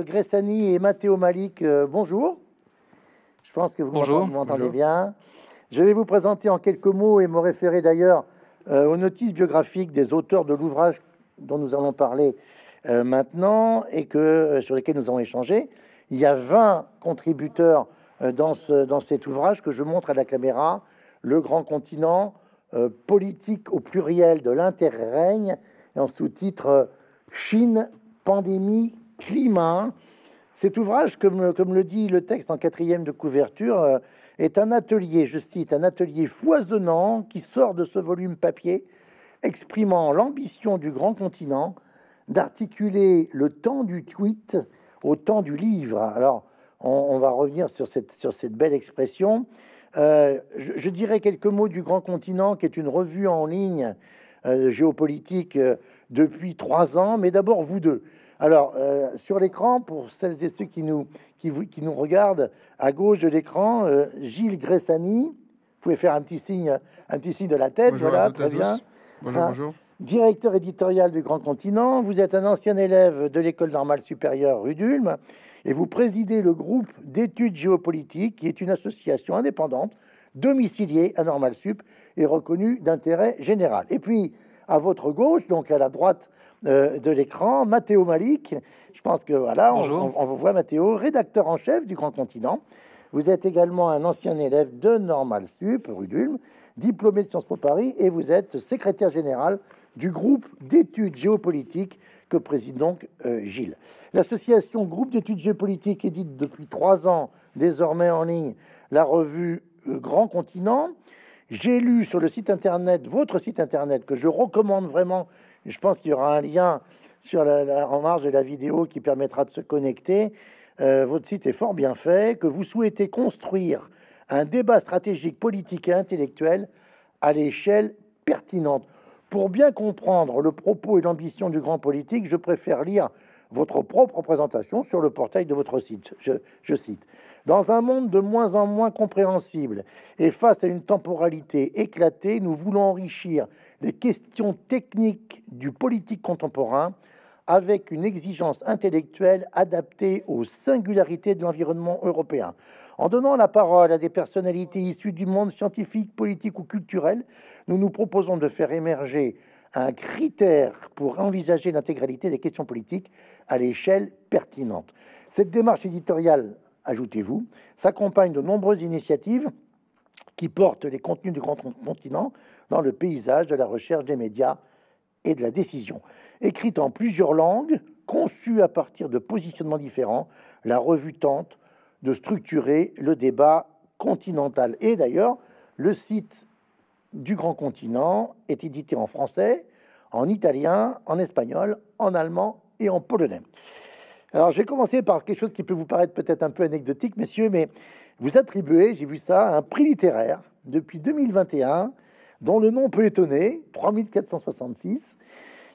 Gressani et Matteo Malik, euh, bonjour. Je pense que vous m'entendez bien. Je vais vous présenter en quelques mots et me référer d'ailleurs euh, aux notices biographiques des auteurs de l'ouvrage dont nous allons parler euh, maintenant et que, sur lesquels nous avons échangé. Il y a 20 contributeurs dans, dans cet ouvrage que je montre à la caméra. Le grand continent, politique au pluriel de l'interrègne, en sous-titre Chine, pandémie, climat. Cet ouvrage, comme, le dit le texte en quatrième de couverture, euh, est un atelier, je cite, un atelier foisonnant qui sort de ce volume papier, exprimant l'ambition du grand continent d'articuler le temps du tweet au temps du livre. Alors, on, va revenir sur cette, belle expression. Euh, je, dirais quelques mots du Grand Continent, qui est une revue en ligne euh, géopolitique depuis trois ans, mais d'abord vous deux. Alors, euh, sur l'écran, pour celles et ceux qui nous, qui, nous regardent, à gauche de l'écran, euh, Gilles Gressani. Vous pouvez faire un petit signe, un petit signe de la tête. voilà, très bien. Hein, bonjour, Directeur éditorial du Grand Continent, vous êtes un ancien élève de l'École normale supérieure rue d'Ulm et vous présidez le groupe d'études géopolitiques, qui est une association indépendante, domiciliée à Normale Sup et reconnue d'intérêt général. Et puis, à votre gauche, donc à la droite, euh, de l'écran, Mathéo Malik. Je pense que voilà, on, vous voit Mathéo, rédacteur en chef du Grand Continent. Vous êtes également un ancien élève de Normal Sup, rue diplômé de Sciences Po Paris, et vous êtes secrétaire général du groupe d'études géopolitiques que préside donc euh, Gilles. L'association Groupe d'études géopolitiques édite depuis trois ans, désormais en ligne, la revue euh, Grand Continent. J'ai lu sur le site internet, votre site internet, que je recommande vraiment je pense qu'il y aura un lien sur la, en marge de la vidéo qui permettra de se connecter. Euh, votre site est fort bien fait, que vous souhaitez construire un débat stratégique, politique et intellectuel à l'échelle pertinente. Pour bien comprendre le propos et l'ambition du grand politique, je préfère lire votre propre présentation sur le portail de votre site. je, cite Dans un monde de moins en moins compréhensible et face à une temporalité éclatée, nous voulons enrichir les questions techniques du politique contemporain avec une exigence intellectuelle adaptée aux singularités de l'environnement européen. En donnant la parole à des personnalités issues du monde scientifique, politique ou culturel, nous nous proposons de faire émerger un critère pour envisager l'intégralité des questions politiques à l'échelle pertinente. Cette démarche éditoriale, ajoutez-vous, s'accompagne de nombreuses initiatives qui portent les contenus du grand continent dans le paysage de la recherche des médias et de la décision. Écrite en plusieurs langues, conçue à partir de positionnements différents, la revue tente de structurer le débat continental. Et d'ailleurs, le site du Grand Continent est édité en français, en italien, en espagnol, en allemand et en polonais. Alors, je vais commencer par quelque chose qui peut vous paraître peut-être un peu anecdotique, messieurs, mais vous attribuez, j'ai vu ça, un prix littéraire depuis 2021 dont le nom peut étonner, 3466.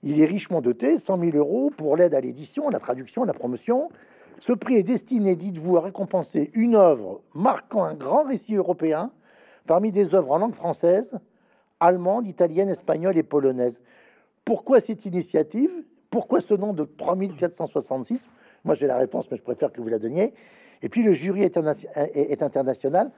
Il est richement doté, 100 000 euros pour l'aide à l'édition, à la traduction, à la promotion. Ce prix est destiné, dites-vous, à récompenser une œuvre marquant un grand récit européen parmi des œuvres en langue française, allemande, italienne, espagnole et polonaise. Pourquoi cette initiative Pourquoi ce nom de 3466 Moi j'ai la réponse, mais je préfère que vous la donniez. Et puis le jury est international.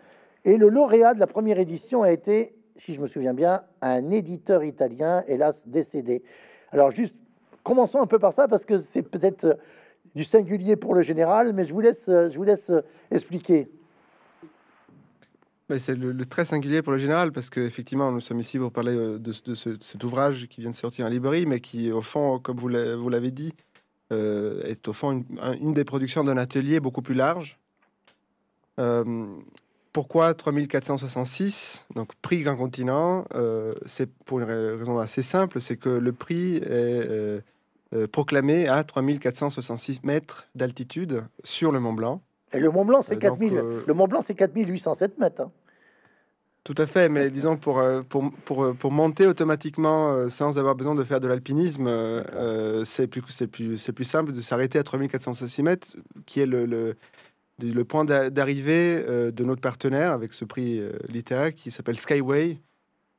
Et le lauréat de la première édition a été si je me souviens bien, un éditeur italien, hélas décédé. Alors juste, commençons un peu par ça, parce que c'est peut-être euh, du singulier pour le général, mais je vous laisse, euh, je vous laisse euh, expliquer. Ben, c'est le, très singulier pour le général, parce qu'effectivement, nous sommes ici pour parler de, cet ouvrage qui vient de sortir en librairie, mais qui, au fond, comme vous l'avez dit, est au fond une, des productions d'un atelier beaucoup plus large, euh, pourquoi 3466 Donc prix Grand continent, euh, c'est pour une raison assez simple, c'est que le prix est euh, euh proclamé à 3466 mètres d'altitude sur le Mont Blanc. Et le Mont Blanc, c'est 4000. Euh, le Mont Blanc, c'est 4807 mètres. Hein. Tout à fait, mais disons pour, pour, pour, monter automatiquement sans avoir besoin de faire de l'alpinisme, c'est plus, plus, plus simple de s'arrêter à 3466 mètres, qui est le, le le point d'arrivée euh, de notre partenaire avec ce prix euh, littéraire qui s'appelle Skyway,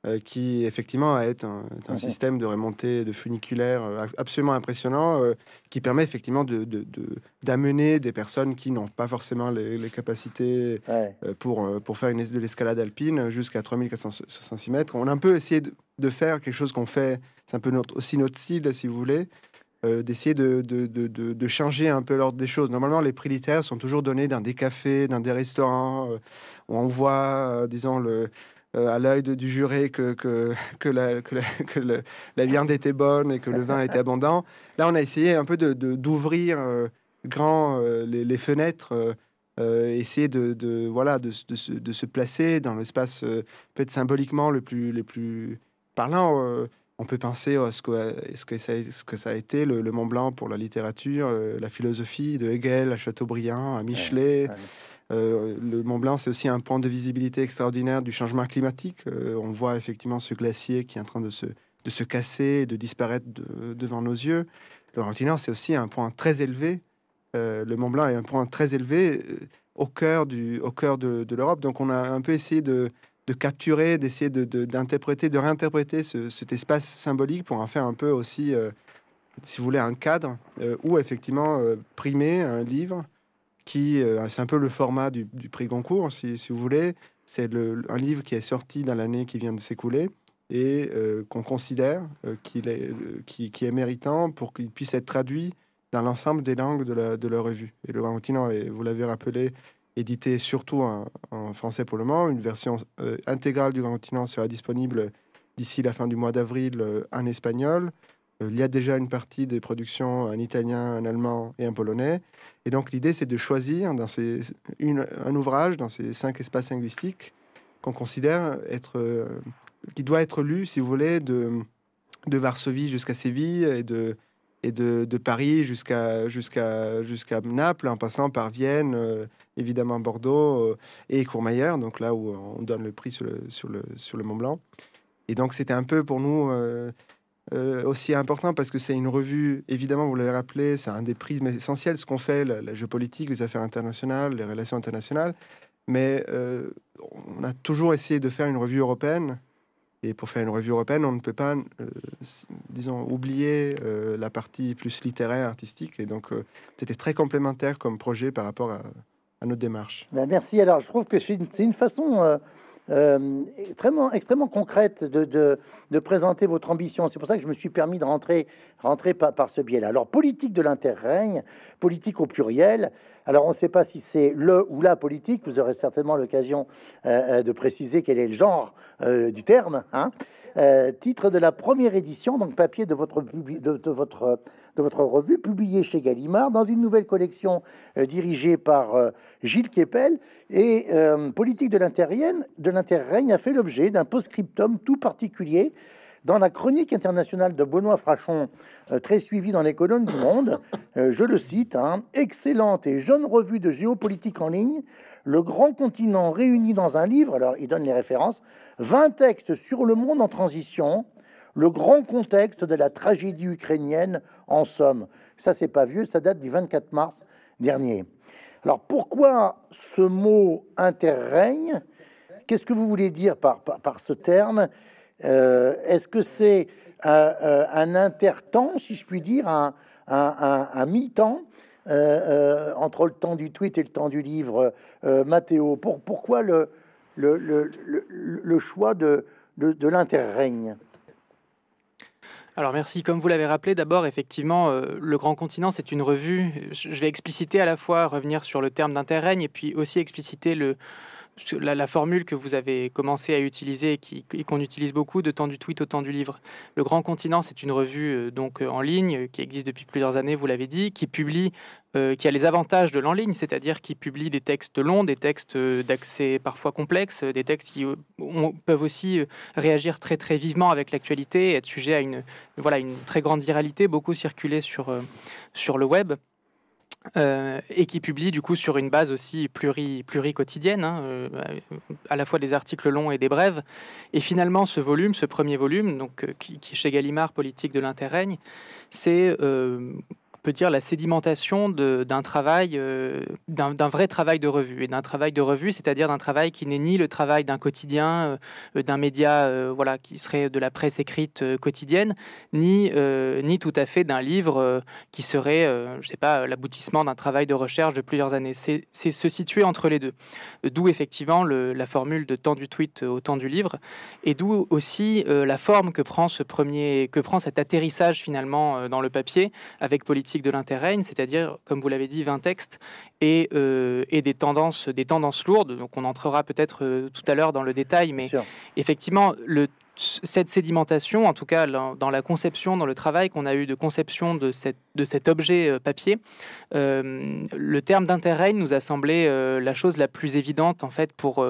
euh, qui effectivement est un, ah système de remontée de funiculaire absolument impressionnant, qui permet effectivement d'amener de, des personnes qui n'ont pas forcément les, capacités pour, pour faire une, de l'escalade alpine jusqu'à 3466 mètres. On a un peu essayé de, de faire quelque chose qu'on fait, c'est un peu notre, aussi notre style si vous voulez, euh, d'essayer de, de, de, de, changer un peu l'ordre des choses. Normalement, les prix littéraires sont toujours donnés dans des cafés, dans des restaurants. Euh, où on voit, euh, disons, le, à l'œil du juré que, que, que, la, que, la, viande était bonne et que le vin était abondant. Là, on a essayé un peu d'ouvrir grand les, fenêtres. essayer de, voilà de, se placer dans l'espace peut-être symboliquement le plus, les plus parlant on peut penser à ce que, ce que, ça, ce que ça a été le, Mont Blanc pour la littérature, euh, la philosophie de Hegel à Chateaubriand, à Michelet. Euh, le Mont Blanc, c'est aussi un point de visibilité extraordinaire du changement climatique. Euh, on voit effectivement ce glacier qui est en train de se, de se casser, de disparaître devant nos yeux. Le Rantinan, c'est aussi un point très élevé. le Mont Blanc est un point très élevé au cœur, au cœur de l'Europe. Donc on a un peu essayé de, de capturer, d'essayer d'interpréter, de, de, réinterpréter cet espace symbolique pour en faire un peu aussi, euh, si vous voulez, un cadre euh, ou effectivement euh, primer un livre qui, c'est un peu le format du, prix Goncourt, si, vous voulez. C'est un livre qui est sorti dans l'année qui vient de s'écouler et qu'on considère qu'il est, qui, est méritant pour qu'il puisse être traduit dans l'ensemble des langues de la, de la revue. Et le et vous l'avez rappelé, édité surtout en, français pour le moment. Une version euh, intégrale du Grand Continent sera disponible d'ici la fin du mois d'avril euh, en espagnol. Euh, il y a déjà une partie des productions en italien, en allemand et en polonais. Et donc l'idée, c'est de choisir dans ces, un ouvrage dans ces cinq espaces linguistiques qu'on considère être, qui doit être lu, si vous voulez, de, de Varsovie jusqu'à Séville et de et de, Paris jusqu'à jusqu'à jusqu'à Naples, en passant par Vienne, euh, évidemment Bordeaux euh, et Courmayeur, donc là où on donne le prix sur le, sur le, sur le Mont Blanc. Et donc c'était un peu pour nous euh, aussi important parce que c'est une revue, évidemment, vous l'avez rappelé, c'est un des prismes essentiels, ce qu'on fait, la, géopolitique, les affaires internationales, les relations internationales. Mais on a toujours essayé de faire une revue européenne et pour faire une revue européenne, on ne peut pas, euh, disons, oublier euh, la partie plus littéraire, artistique. Et donc, euh, c'était très complémentaire comme projet par rapport à, notre démarche. Ben, merci. Alors, je trouve que c'est une façon euh, extrêmement, extrêmement concrète de, présenter votre ambition. C'est pour ça que je me suis permis de rentrer, par, ce biais-là. Alors, politique de l'interrègne, politique au pluriel. Alors, on ne sait pas si c'est le ou la politique. Vous aurez certainement l'occasion euh, euh, de préciser quel est le genre euh, du terme. Hein euh, titre de la première édition, donc papier de votre, de, votre, de votre revue, publié chez Gallimard, dans une nouvelle collection euh, dirigée par euh, Gilles Kepel. Et Politique de l'Interrègne a fait l'objet d'un post-scriptum tout particulier dans la chronique internationale de Benoît Frachon, euh, très suivie dans les colonnes du Monde, euh, je le cite, hein, excellente et jeune revue de géopolitique en ligne, le grand continent réuni dans un livre, alors il donne les références, 20 textes sur le monde en transition, le grand contexte de la tragédie ukrainienne en somme. Ça, c'est pas vieux, ça date du 24 mars dernier. Alors pourquoi ce mot interrègne Qu'est-ce que vous voulez dire par, par ce terme euh, est-ce que c'est euh, euh, un intertemps, si je puis dire, un, un, mi-temps entre le temps du tweet et le temps du livre, Mathéo pour, Pourquoi le, le, le, choix de, de, l'interrègne alors merci. Comme vous l'avez rappelé, d'abord, effectivement, Le Grand Continent, c'est une revue. Je vais expliciter à la fois, revenir sur le terme d'interrègne et puis aussi expliciter le, la, formule que vous avez commencé à utiliser et qu'on utilise beaucoup, de temps du tweet au temps du livre. Le Grand Continent, c'est une revue euh, donc euh, en ligne euh, qui existe depuis plusieurs années, vous l'avez dit, qui publie qui a les avantages de l'en ligne, c'est-à-dire qui publie des textes longs, des textes d'accès parfois complexes, des textes qui peuvent aussi réagir très très vivement avec l'actualité, être sujet à une, voilà, une très grande viralité, beaucoup circuler sur, sur le web. Euh, et qui publie du coup sur une base aussi pluri, pluricotidienne, hein, euh, à la fois des articles longs et des brèves. Et finalement, ce volume, ce premier volume, donc euh, qui, est chez Gallimard, Politique de l'interrègne, c'est peut dire la sédimentation d'un travail, euh, d'un vrai travail de revue et d'un travail de revue, c'est-à-dire d'un travail qui n'est ni le travail d'un quotidien, euh, euh, d'un média, voilà, qui serait de la presse écrite quotidienne, ni ni tout à fait d'un livre qui serait, je sais pas, l'aboutissement d'un travail de recherche de plusieurs années. C'est se situer entre les deux, d'où effectivement le, la formule de temps du tweet au temps du livre, et d'où aussi la forme que prend ce premier, que prend cet atterrissage finalement dans le papier avec politique de l'interrègne, c'est-à-dire, comme vous l'avez dit, 20 textes euh, et, des, tendances, des tendances lourdes. Donc on entrera peut-être euh, tout à l'heure dans le détail, mais effectivement, le cette sédimentation, en tout cas dans la conception, dans le travail qu'on a eu de conception de, cette, de cet objet euh, papier, euh, le terme d'intérêt nous a semblé euh, la chose la plus évidente en fait pour,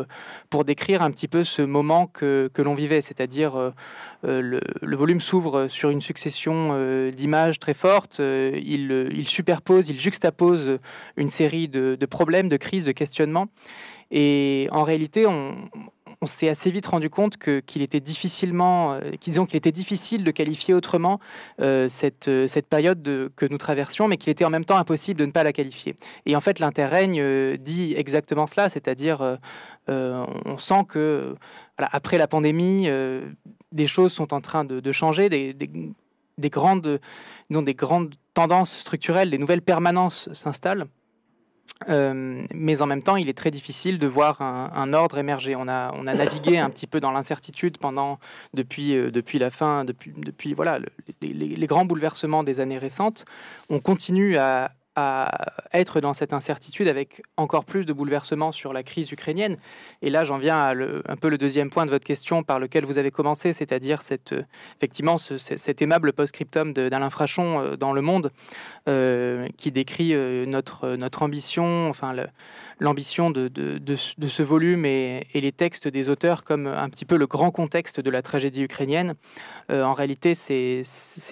pour décrire un petit peu ce moment que, que l'on vivait, c'est-à-dire le, le, volume s'ouvre sur une succession d'images très fortes, il, superpose, il juxtapose une série de, de problèmes, de crises, de questionnements. Et en réalité, on, on s'est assez vite rendu compte qu'il était difficilement, euh, qu'ils qu'il était difficile de qualifier autrement euh, cette, euh, cette période que nous traversions, mais qu'il était en même temps impossible de ne pas la qualifier. Et en fait, l'interrègne dit exactement cela, c'est-à-dire on sent que après la pandémie, des choses sont en train de, changer, des, grandes, des grandes tendances structurelles, des nouvelles permanences s'installent. Euh, mais en même temps, il est très difficile de voir un, ordre émerger. On a, on a navigué un petit peu dans l'incertitude pendant depuis, euh, depuis la fin, depuis, depuis voilà les, grands bouleversements des années récentes. On continue à, être dans cette incertitude avec encore plus de bouleversements sur la crise ukrainienne. Et là, j'en viens à un peu le deuxième point de votre question par lequel vous avez commencé, c'est-à-dire cette, effectivement cet aimable post-scriptum d'Alain Frachon euh, dans Le Monde euh, qui décrit euh, notre, notre ambition, enfin le, l'ambition de, ce volume et, les textes des auteurs comme un petit peu le grand contexte de la tragédie ukrainienne. Euh, en réalité, c'est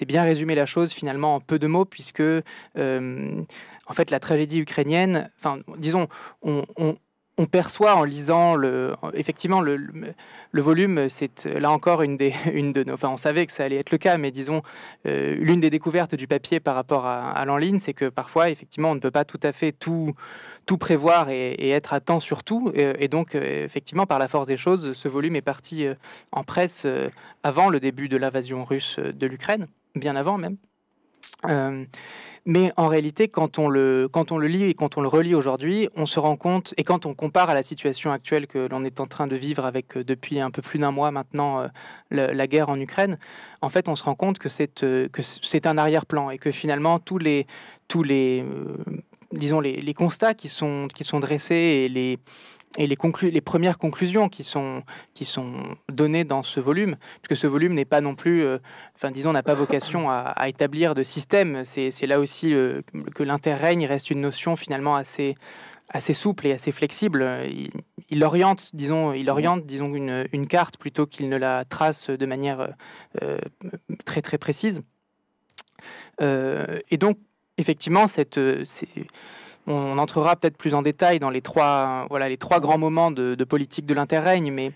bien résumer la chose finalement en peu de mots, puisque euh, en fait la tragédie ukrainienne, enfin disons, on on perçoit en lisant le, effectivement le, volume, c'est là encore une des, une de nos, enfin on savait que ça allait être le cas, mais disons euh, l'une des découvertes du papier par rapport à, l'en ligne, c'est que parfois effectivement on ne peut pas tout à fait tout, prévoir et, être à temps sur tout, et, donc euh, effectivement par la force des choses, ce volume est parti euh, en presse avant le début de l'invasion russe de l'Ukraine, bien avant même. Mais en réalité, quand on le, quand on le lit et quand on le relit aujourd'hui, on se rend compte, et quand on compare à la situation actuelle que l'on est en train de vivre avec euh, depuis un peu plus d'un mois maintenant euh, la, guerre en Ukraine, en fait, on se rend compte que c'est, euh, un arrière-plan et que finalement, tous les, tous les, disons, les, constats qui sont, qui sont dressés et les, et les, conclu les premières conclusions qui sont, qui sont données dans ce volume, puisque ce volume n'est pas non plus, euh, enfin disons, n'a pas vocation à, établir de système. C'est là aussi euh, que l'interrègne reste une notion finalement assez, assez souple et assez flexible. Il, oriente, disons, il oriente, disons une, une carte plutôt qu'il ne la trace de manière euh, très très précise. et donc effectivement, euh, on entrera peut-être plus en détail dans les trois, grands moments de, politique de l'interrègne, mais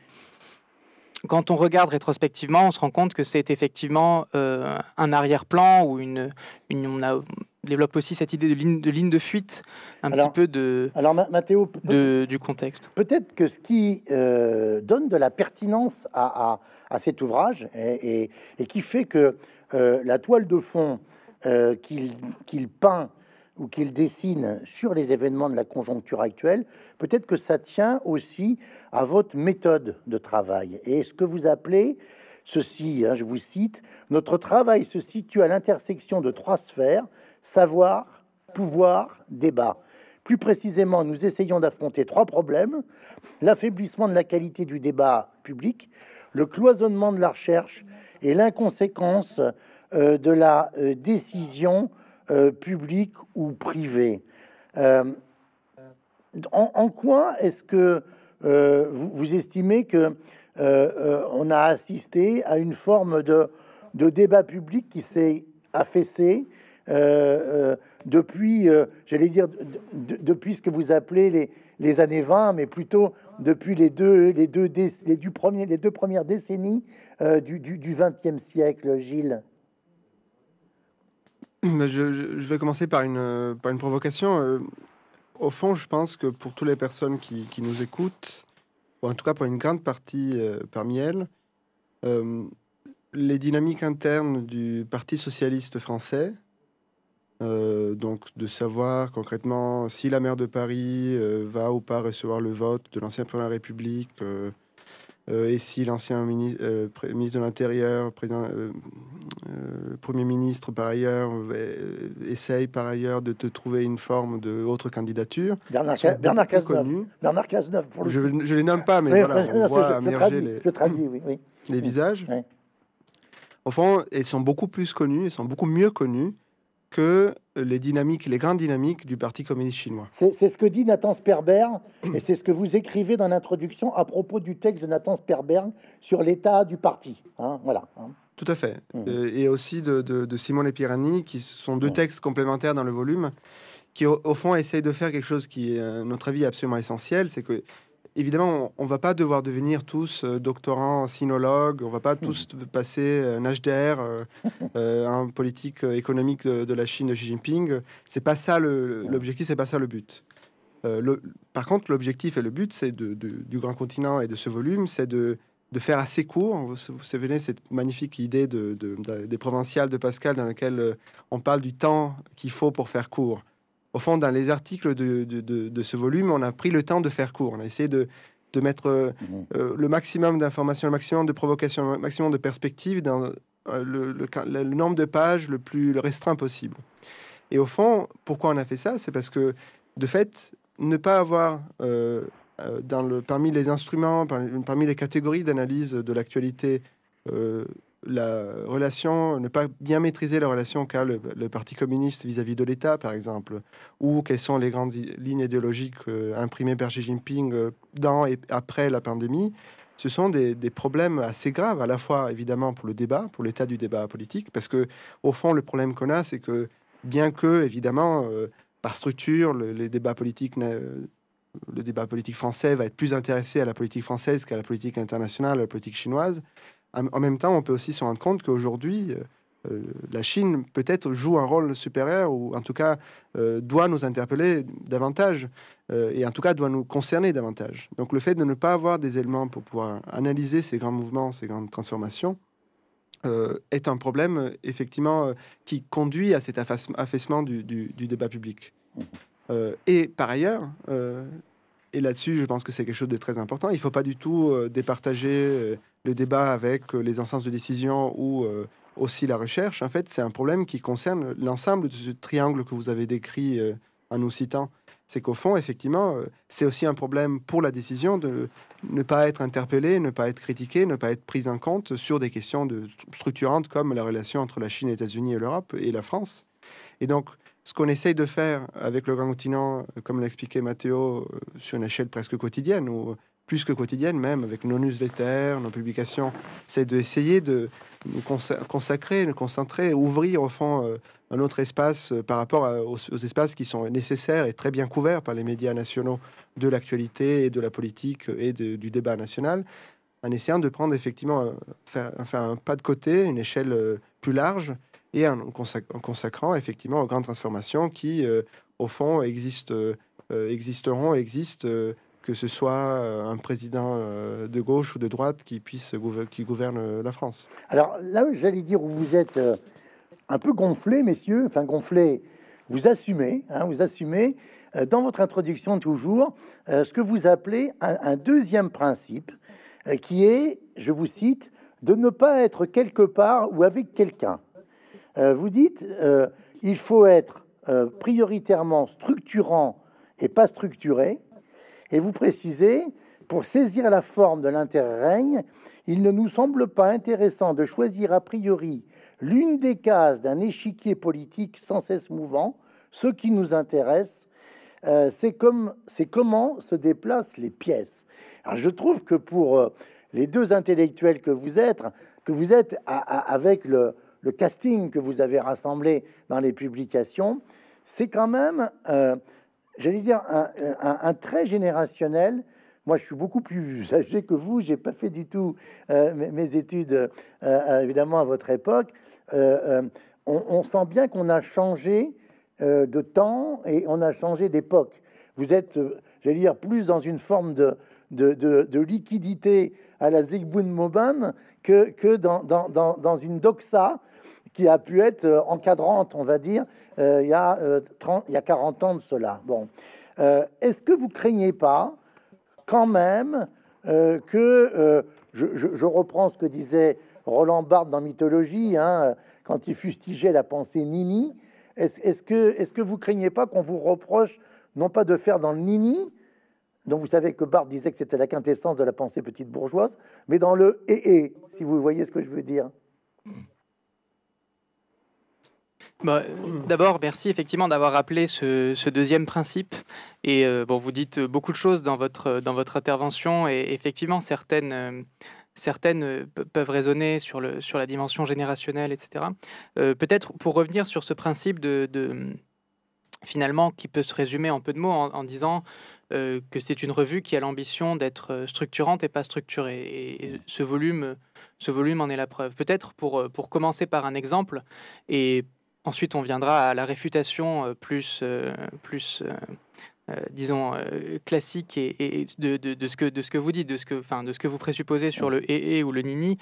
quand on regarde rétrospectivement, on se rend compte que c'est effectivement euh, un arrière-plan ou une, on, développe aussi cette idée de ligne de, fuite, un petit peu de, alors, Mathéo, du contexte. Peut-être que ce qui euh, donne de la pertinence à, cet ouvrage et, qui fait que la toile de fond euh, qu'il peint ou qu'il dessine sur les événements de la conjoncture actuelle, peut-être que ça tient aussi à votre méthode de travail et ce que vous appelez ceci, hein, je vous cite, notre travail se situe à l'intersection de trois sphères, savoir, pouvoir, débat. Plus précisément, nous essayons d'affronter trois problèmes, l'affaiblissement de la qualité du débat public, le cloisonnement de la recherche et l'inconséquence euh, de la euh, décision euh, publique ou privée. En, quoi est-ce que vous, estimez que on a assisté à une forme de, débat public qui s'est affaissé depuis, j'allais dire, depuis ce que vous appelez les, années 20, mais plutôt depuis les deux, les deux, deux premières décennies du, XXe siècle, Gilles je, vais commencer par une, euh, une provocation. Euh, au fond, je pense que pour toutes les personnes qui, qui nous écoutent, ou en tout cas pour une grande partie euh, parmi elles, les dynamiques internes du Parti socialiste français, donc de savoir concrètement si la maire de Paris va ou pas recevoir le vote de l'ancien Premier République, euh, et si l'ancien ministre, euh, ministre de l'Intérieur, euh, Premier ministre par ailleurs, essaye par ailleurs de te trouver une forme d'autre candidature. Bernard, Cazeneuve. Bernard Cazeneuve je, ne les nomme pas, mais on je, les visages. Au fond, ils sont beaucoup plus connus, ils sont beaucoup mieux connus que les dynamiques, les grandes dynamiques du Parti communiste chinois. C'est ce que dit Nathan Sperber, et c'est ce que vous écrivez dans l'introduction à propos du texte de Nathan Sperber sur l'état du parti. Hein, voilà. Hein. Tout à fait. Mm. Euh, et aussi de, de, de Simon Lepirani, qui sont deux mm. textes complémentaires dans le volume, qui au, fond essayent de faire quelque chose qui, à notre avis, est absolument essentiel, c'est que évidemment, on ne va pas devoir devenir tous euh, doctorants sinologues. on ne va pas tous passer euh, un HDR, euh, euh, un politique économique de, la Chine de Xi Jinping. C'est pas ça l'objectif, c'est pas ça le but. par contre, l'objectif et le but, c'est du grand continent et de ce volume, c'est de, faire assez court. Vous vous souvenez cette magnifique idée des provinciales de Pascal dans laquelle on parle du temps qu'il faut pour faire court au fond, dans les articles de, de, ce volume, on a pris le temps de faire court. On a essayé de, mettre euh, mhm. euh, le maximum d'informations, le maximum de provocations, le maximum de perspectives dans euh, le, nombre de pages le plus restreint possible. Et au fond, pourquoi on a fait ça C'est parce que, de fait, ne pas avoir dans le, parmi les instruments, parmi les catégories d'analyse de l'actualité la relation, ne pas bien maîtriser la relation qu'a le, Parti communiste vis-à-vis de l'État, par exemple, ou quelles sont les grandes lignes idéologiques euh, imprimées par Xi Jinping euh, dans et après la pandémie, ce sont des, problèmes assez graves, à la fois évidemment pour le débat, pour l'état du débat politique, parce que au fond, le problème qu'on a, c'est que bien que, évidemment, euh, par structure, le, les débats politiques le débat politique français va être plus intéressé à la politique française qu'à la politique internationale, à la politique chinoise. En même temps, on peut aussi se rendre compte qu'aujourd'hui, euh, euh, la Chine peut-être joue un rôle supérieur ou en tout cas euh, doit nous interpeller davantage et en tout cas doit nous concerner davantage. Donc le fait de ne pas avoir des éléments pour pouvoir analyser ces grands mouvements, ces grandes transformations, est un problème effectivement qui conduit à cet affaissement du, du débat public. et par ailleurs, et là-dessus je pense que c'est quelque chose de très important, il ne faut pas du tout départager le débat avec euh, les instances de décision ou euh, aussi la recherche, en fait, c'est un problème qui concerne l'ensemble de ce triangle que vous avez décrit euh, en nous citant. C'est qu'au fond, effectivement, c'est aussi un problème pour la décision de ne pas être interpellé, ne pas être critiqué, ne pas être prise en compte sur des questions de, structurantes comme la relation entre la Chine, les États-Unis et l'Europe et la France. Et donc, ce qu'on essaye de faire avec le grand continent, comme l'expliquait expliqué Mathéo, sur une échelle presque quotidienne, où plus que quotidienne même, avec nos newsletters, nos publications, c'est d'essayer de nous consacrer, nous concentrer, ouvrir au fond euh, un autre espace euh, par rapport aux, espaces qui sont nécessaires et très bien couverts par les médias nationaux de l'actualité et de la politique et du débat national, en essayant de prendre effectivement, euh, faire, un pas de côté, une échelle plus large, et en, consacrant effectivement aux grandes transformations qui, au fond, existent, existeront, existent que ce soit euh, un président euh, de gauche ou de droite qui puisse qui gouverne euh, la France. Alors là, j'allais dire où vous êtes un peu gonflé, messieurs, enfin gonflé, vous assumez, hein, vous assumez dans votre introduction toujours ce que vous appelez un, deuxième principe qui est, je vous cite, de ne pas être quelque part ou avec quelqu'un. vous dites, il faut être prioritairement structurant et pas structuré, et vous précisez, pour saisir la forme de l'interrègne, il ne nous semble pas intéressant de choisir a priori l'une des cases d'un échiquier politique sans cesse mouvant. Ce qui nous intéresse, euh, c'est comme, c'est comment se déplacent les pièces. Alors je trouve que pour euh, les deux intellectuels que vous êtes, que vous êtes avec le, casting que vous avez rassemblé dans les publications, c'est quand même euh, j'allais dire, un, un, trait générationnel. Moi, je suis beaucoup plus âgé que vous. J'ai pas fait du tout euh, mes, études, euh, euh, évidemment, à votre époque. on, sent bien qu'on a changé de temps et on a changé d'époque. Vous êtes, j'allais dire, plus dans une forme de, de, de, liquidité à la Zygmunt Moban que, que dans, dans, dans, dans une doxa qui a pu être euh, encadrante, on va dire, euh, il, y a, 30, euh, il y 40 ans de cela. Bon. Est-ce que vous craignez pas, quand même, que, je, reprends ce que disait Roland Barthes dans Mythologie, hein, quand il fustigeait la pensée nini, est-ce que, est que vous craignez pas qu'on vous reproche, non pas de faire dans le nini, dont vous savez que Barthes disait que c'était la quintessence de la pensée petite bourgeoise, mais dans le et si vous voyez ce que je veux dire bah, d'abord, merci effectivement d'avoir rappelé ce, deuxième principe. Et euh, bon, vous dites beaucoup de choses dans votre, dans votre intervention et effectivement, certaines, euh, certaines euh, peuvent résonner sur, le, sur la dimension générationnelle, etc. Peut-être pour revenir sur ce principe de, finalement qui peut se résumer en peu de mots en, disant que c'est une revue qui a l'ambition d'être structurante et pas structurée. Et, mmh. ce volume, ce volume en est la preuve. Peut-être pour, pour commencer par un exemple et Ensuite, on viendra à la réfutation euh, plus, euh, plus euh, euh, disons euh, classique et, de, ce que de ce que vous dites, de ce que enfin de ce que vous présupposez sur le et, e ou le nini,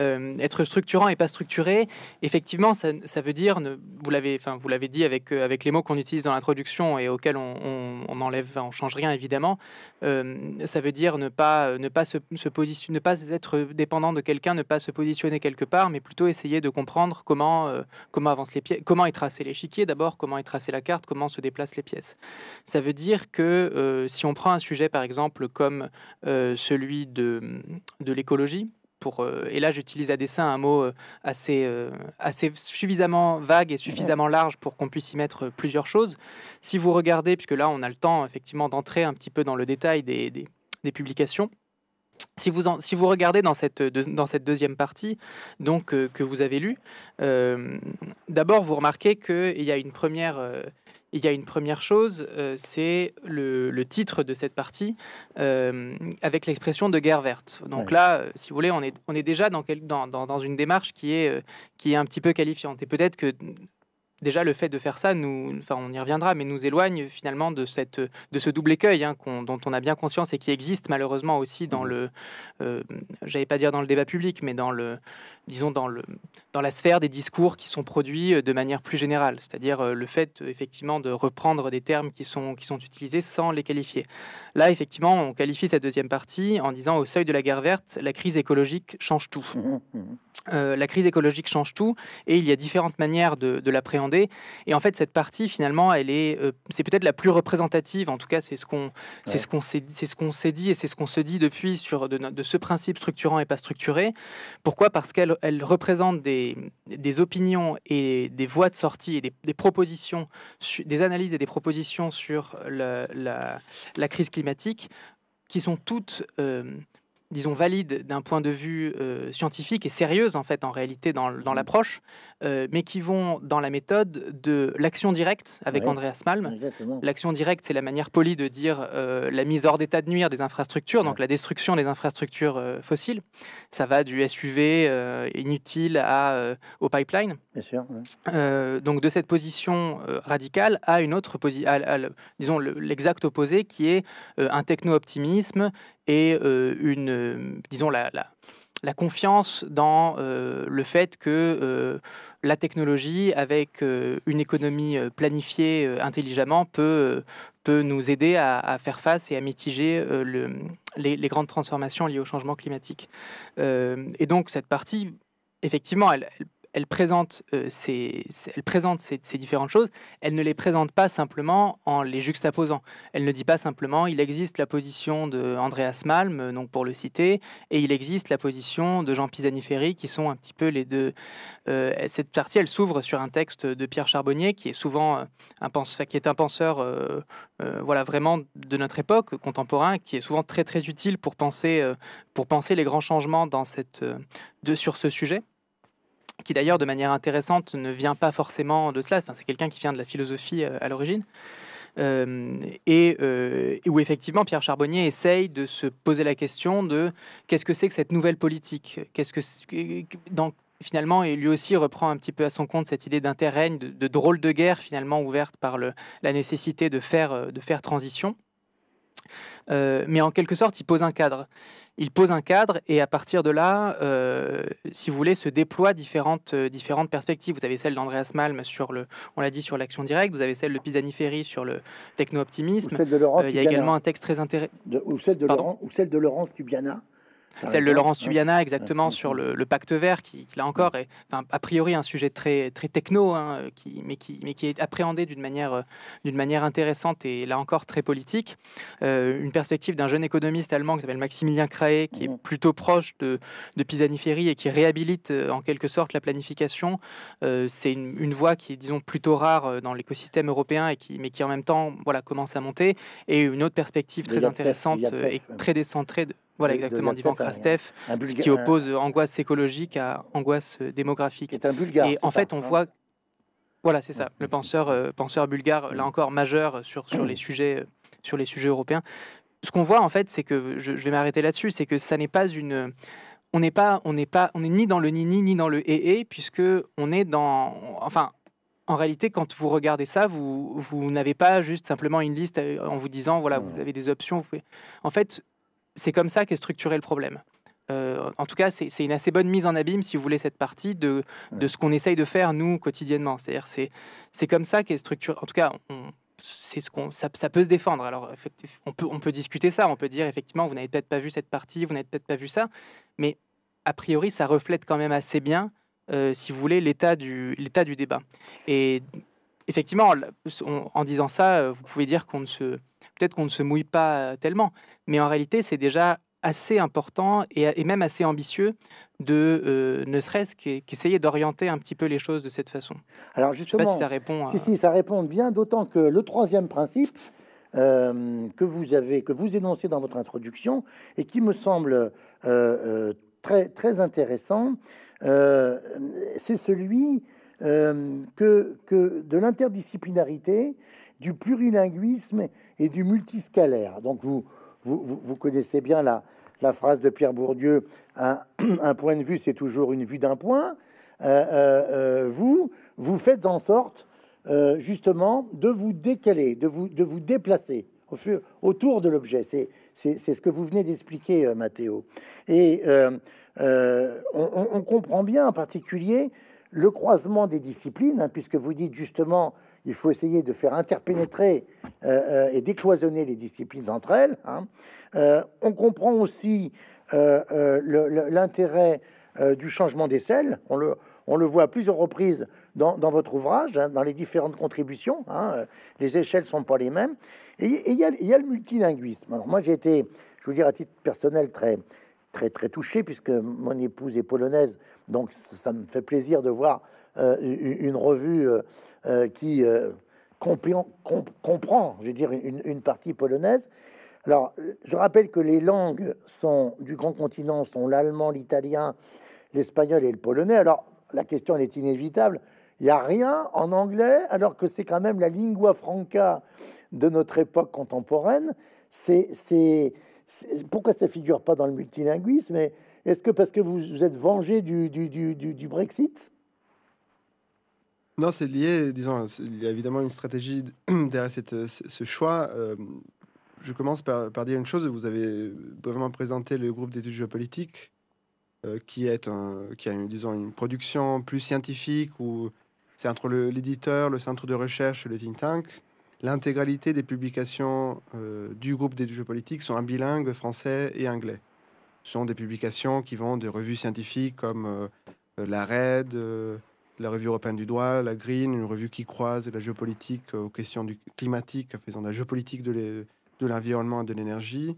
euh, être structurant et pas structuré, effectivement, ça, veut dire, ne, vous l'avez enfin vous l'avez dit avec avec les mots qu'on utilise dans l'introduction et auxquels on, on, enlève, on change rien évidemment, ça veut dire ne pas ne pas se, ne pas être dépendant de quelqu'un, ne pas se positionner quelque part, mais plutôt essayer de comprendre comment comment avancent les pièces, comment est tracé l'échiquier d'abord, comment est tracée la carte, comment se déplacent les pièces. Ça veut dire dire que euh, si on prend un sujet, par exemple, comme euh, celui de, de l'écologie, pour, euh, et là j'utilise à dessein un mot assez, assez suffisamment vague et suffisamment large pour qu'on puisse y mettre plusieurs choses. Si vous regardez, puisque là on a le temps effectivement d'entrer un petit peu dans le détail des, publications, si vous, si vous regardez dans cette, dans cette deuxième partie donc, que vous avez lue, d'abord vous remarquez qu'il y a une première, il y a une première chose, euh, c'est le, titre de cette partie euh, avec l'expression de guerre verte. Donc là, euh, si vous voulez, on est, on est déjà dans, une démarche qui est, qui est un petit peu qualifiante. Et peut-être que déjà le fait de faire ça nous, enfin on y reviendra, mais nous éloigne finalement de cette, de ce double écueil hein, dont on a bien conscience et qui existe malheureusement aussi dans mmh. le, pas dire dans le débat public, mais dans le, disons, dans, le, dans la sphère des discours qui sont produits euh, de manière plus générale, c'est-à-dire euh, le fait, euh, effectivement, de reprendre des termes qui sont, qui sont utilisés sans les qualifier. Là, effectivement, on qualifie cette deuxième partie en disant au seuil de la guerre verte, la crise écologique change tout. Mmh, mmh, mmh. la crise écologique change tout et il y a différentes manières de, l'appréhender. Et en fait, cette partie, finalement, elle est, c'est peut-être la plus représentative. En tout cas, c'est ce qu'on, c'est ce qu'on s'est, c'est ce qu'on s'est dit et c'est ce qu'on se dit depuis sur de, de, ce principe structurant et pas structuré. Pourquoi Parce qu'elle elle, représente des, opinions et des voies de sortie et des, propositions, des analyses et des propositions sur la, crise climatique qui sont toutes euh, disons, valide d'un point de vue euh, scientifique et sérieuse, en fait, en réalité, dans, mm. l'approche, euh, mais qui vont dans la méthode de l'action directe avec Andreas Malm. L'action directe, c'est la manière polie de dire euh, la mise hors d'état de nuire des infrastructures, donc la destruction des infrastructures fossiles. Ça va du SUV inutile à, au pipeline. Bien sûr. donc, de cette position radicale à une autre position, disons, l'exact opposé qui est un techno-optimisme et euh, une, euh, disons, la, la, confiance dans euh, le fait que la technologie, avec une économie planifiée intelligemment, peut, peut nous aider à, faire face et à mitiger le, les, grandes transformations liées au changement climatique. et donc cette partie, effectivement, elle, elle elle présente, euh, elle présente ces, différentes choses, elle ne les présente pas simplement en les juxtaposant. Elle ne dit pas simplement il existe la position de Andreas Malm, euh, donc pour le citer, et il existe la position de Jean Pisani-Ferry, qui sont un petit peu les deux. Euh, cette partie, elle s'ouvre sur un texte de Pierre Charbonnier, qui est souvent un penseur, qui est un penseur, voilà vraiment de notre époque contemporain, qui est souvent très très utile pour penser, pour penser les grands changements dans cette, de, sur ce sujet qui d'ailleurs de manière intéressante ne vient pas forcément de cela, enfin, c'est quelqu'un qui vient de la philosophie euh, à l'origine, euh, et euh, où effectivement Pierre Charbonnier essaye de se poser la question de qu'est-ce que c'est que cette nouvelle politique, qu'est-ce que donc finalement, et lui aussi reprend un petit peu à son compte cette idée d'interrègne, de, de, drôle de guerre finalement ouverte par la nécessité de faire, de faire transition. mais en quelque sorte, il pose un cadre il pose un cadre et à partir de là, euh, si vous voulez, se déploient différentes, euh, différentes perspectives. Vous avez celle d'Andreas Malm sur le, on l'a dit, sur l'action directe, vous avez celle de pisani sur le techno-optimisme. Euh, il y a également un texte très intéressant. Ou celle de Laurence Dubiana. Celle de Laurence Subiana, exactement, sur le, pacte vert, qui, là encore est a priori un sujet très, très techno, hein, qui, mais, qui, mais qui est appréhendé d'une manière, euh, d'une manière intéressante et là encore très politique. Euh, une perspective d'un jeune économiste allemand qui s'appelle Maximilien Craé, qui est plutôt proche de, de et qui réhabilite euh, en quelque sorte la planification. C'est une, voie qui est, disons, plutôt rare dans l'écosystème européen, et qui, mais qui en même temps voilà, commence à monter. Et une autre perspective très intéressante et très décentrée. Voilà, exactement, Divan Krastev, qui oppose angoisse écologique à angoisse euh, démographique. Qui un bulgare. Et en fait, on hein voit. Voilà, c'est ça, le euh, penseur, bulgare, là mm. encore majeur sur, les sujets, euh, sur les sujets européens. Ce qu'on voit, en fait, c'est que, je, vais m'arrêter là-dessus, c'est que ça n'est pas une. On n'est pas, on n'est pas, on est ni dans le ni ni dans le et eh, eh, puisque on est dans, enfin, en réalité, quand vous regardez ça, vous, n'avez pas juste simplement une liste en vous disant, voilà, vous mm. avez des options. En fait, c'est comme ça qu'est structuré le problème. Euh, en tout cas, c'est une assez bonne mise en abîme, si vous voulez, cette partie de, ce qu'on essaye de faire, nous, quotidiennement. C'est-à-dire, c'est comme ça qu'est structuré. En tout cas, ce qu'on ça, peut se défendre. Alors on peut on peut discuter ça, on peut dire effectivement vous n'avez peut-être pas vu cette partie, vous n'avez peut-être pas vu ça, mais a priori ça reflète quand même assez bien, euh, si vous voulez, l'état du l'état du débat. Et effectivement, en, en disant ça, euh, vous pouvez dire qu'on ne se peut-être qu'on ne se mouille pas euh, tellement. Mais en réalité, c'est déjà assez important et, même assez ambitieux de euh, ne serait-ce qu'essayer d'orienter un petit peu les choses de cette façon. Alors justement, si ça répond. Si, euh, si, ça répond bien, d'autant que le troisième principe que vous avez, que vous énoncez dans votre introduction et qui me semble très, très intéressant, c'est celui que, que de l'interdisciplinarité du plurilinguisme et du multiscalaire. Donc vous, connaissez bien la, phrase de Pierre Bourdieu, un, point de vue, c'est toujours une vue d'un point. Euh, euh, euh, vous, vous faites en sorte justement de vous décaler, de vous, de vous déplacer autour de l'objet. C'est ce que vous venez d'expliquer, Mathéo. Et on, comprend bien en particulier le croisement des disciplines, hein, puisque vous dites justement, il faut essayer de faire interpénétrer euh, euh, et décloisonner les disciplines entre elles. Hein. Euh, on comprend aussi l'intérêt du changement des selles. On le, voit à plusieurs reprises dans, votre ouvrage, hein, dans les différentes contributions. les échelles sont pas les mêmes. Et il y, a le multilinguisme. moi, j'ai été, je vous dire à titre personnel, très très très touché puisque mon épouse est polonaise, donc ça, me fait plaisir de voir euh, une revue euh, euh, qui comprend, comprend, je veux dire, une, partie polonaise. Alors, je rappelle que les langues sont du grand continent sont l'allemand, l'italien, l'espagnol et le polonais. Alors, la question elle est inévitable. Il n'y a rien en anglais, alors que c'est quand même la lingua franca de notre époque contemporaine. C'est pourquoi ça figure pas dans le multilinguisme Est-ce que parce que vous, êtes vengé du, du, du, du Brexit non, c'est lié, disons, il y a évidemment une stratégie derrière cette, ce choix. Euh, je commence par, dire une chose, vous avez vraiment présenté le groupe d'études géopolitiques, euh, qui est un, qui a une, disons, une production plus scientifique, ou c'est entre l'éditeur, le, le, centre de recherche le think tank l'intégralité des publications euh, du groupe des jeux politiques sont en bilingue français et anglais. Ce sont des publications qui vont des revues scientifiques comme euh, la Red, euh, la revue européenne du droit, la Green, une revue qui croise la géopolitique aux questions du climatique, faisant la géopolitique de l'environnement et de l'énergie.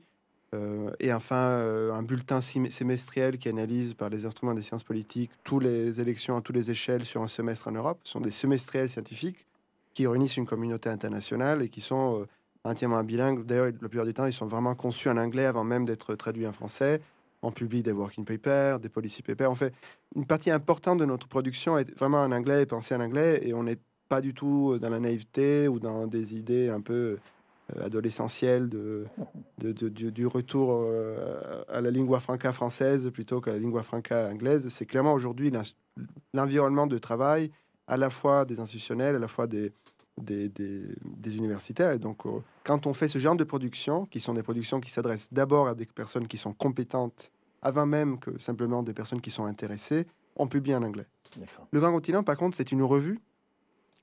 et enfin, un bulletin semestriel qui analyse par les instruments des sciences politiques toutes les élections à toutes les échelles sur un semestre en Europe. Ce sont des semestriels scientifiques qui réunissent une communauté internationale et qui sont euh, entièrement bilingues. D'ailleurs, la plupart du temps, ils sont vraiment conçus en anglais avant même d'être traduits en français. On publie des working papers, des policy papers. En fait une partie importante de notre production est vraiment en anglais et pensée en anglais. Et on n'est pas du tout euh, dans la naïveté ou dans des idées un peu euh, adolescentielles de, du, retour à la lingua franca française plutôt qu'à la lingua franca anglaise. C'est clairement aujourd'hui l'environnement de travail à la fois des institutionnels, à la fois des, des, universitaires. Et donc, euh, quand on fait ce genre de production, qui sont des productions qui s'adressent d'abord à des personnes qui sont compétentes, avant même que simplement des personnes qui sont intéressées, on publie en anglais. Le Grand Continent, par contre, c'est une revue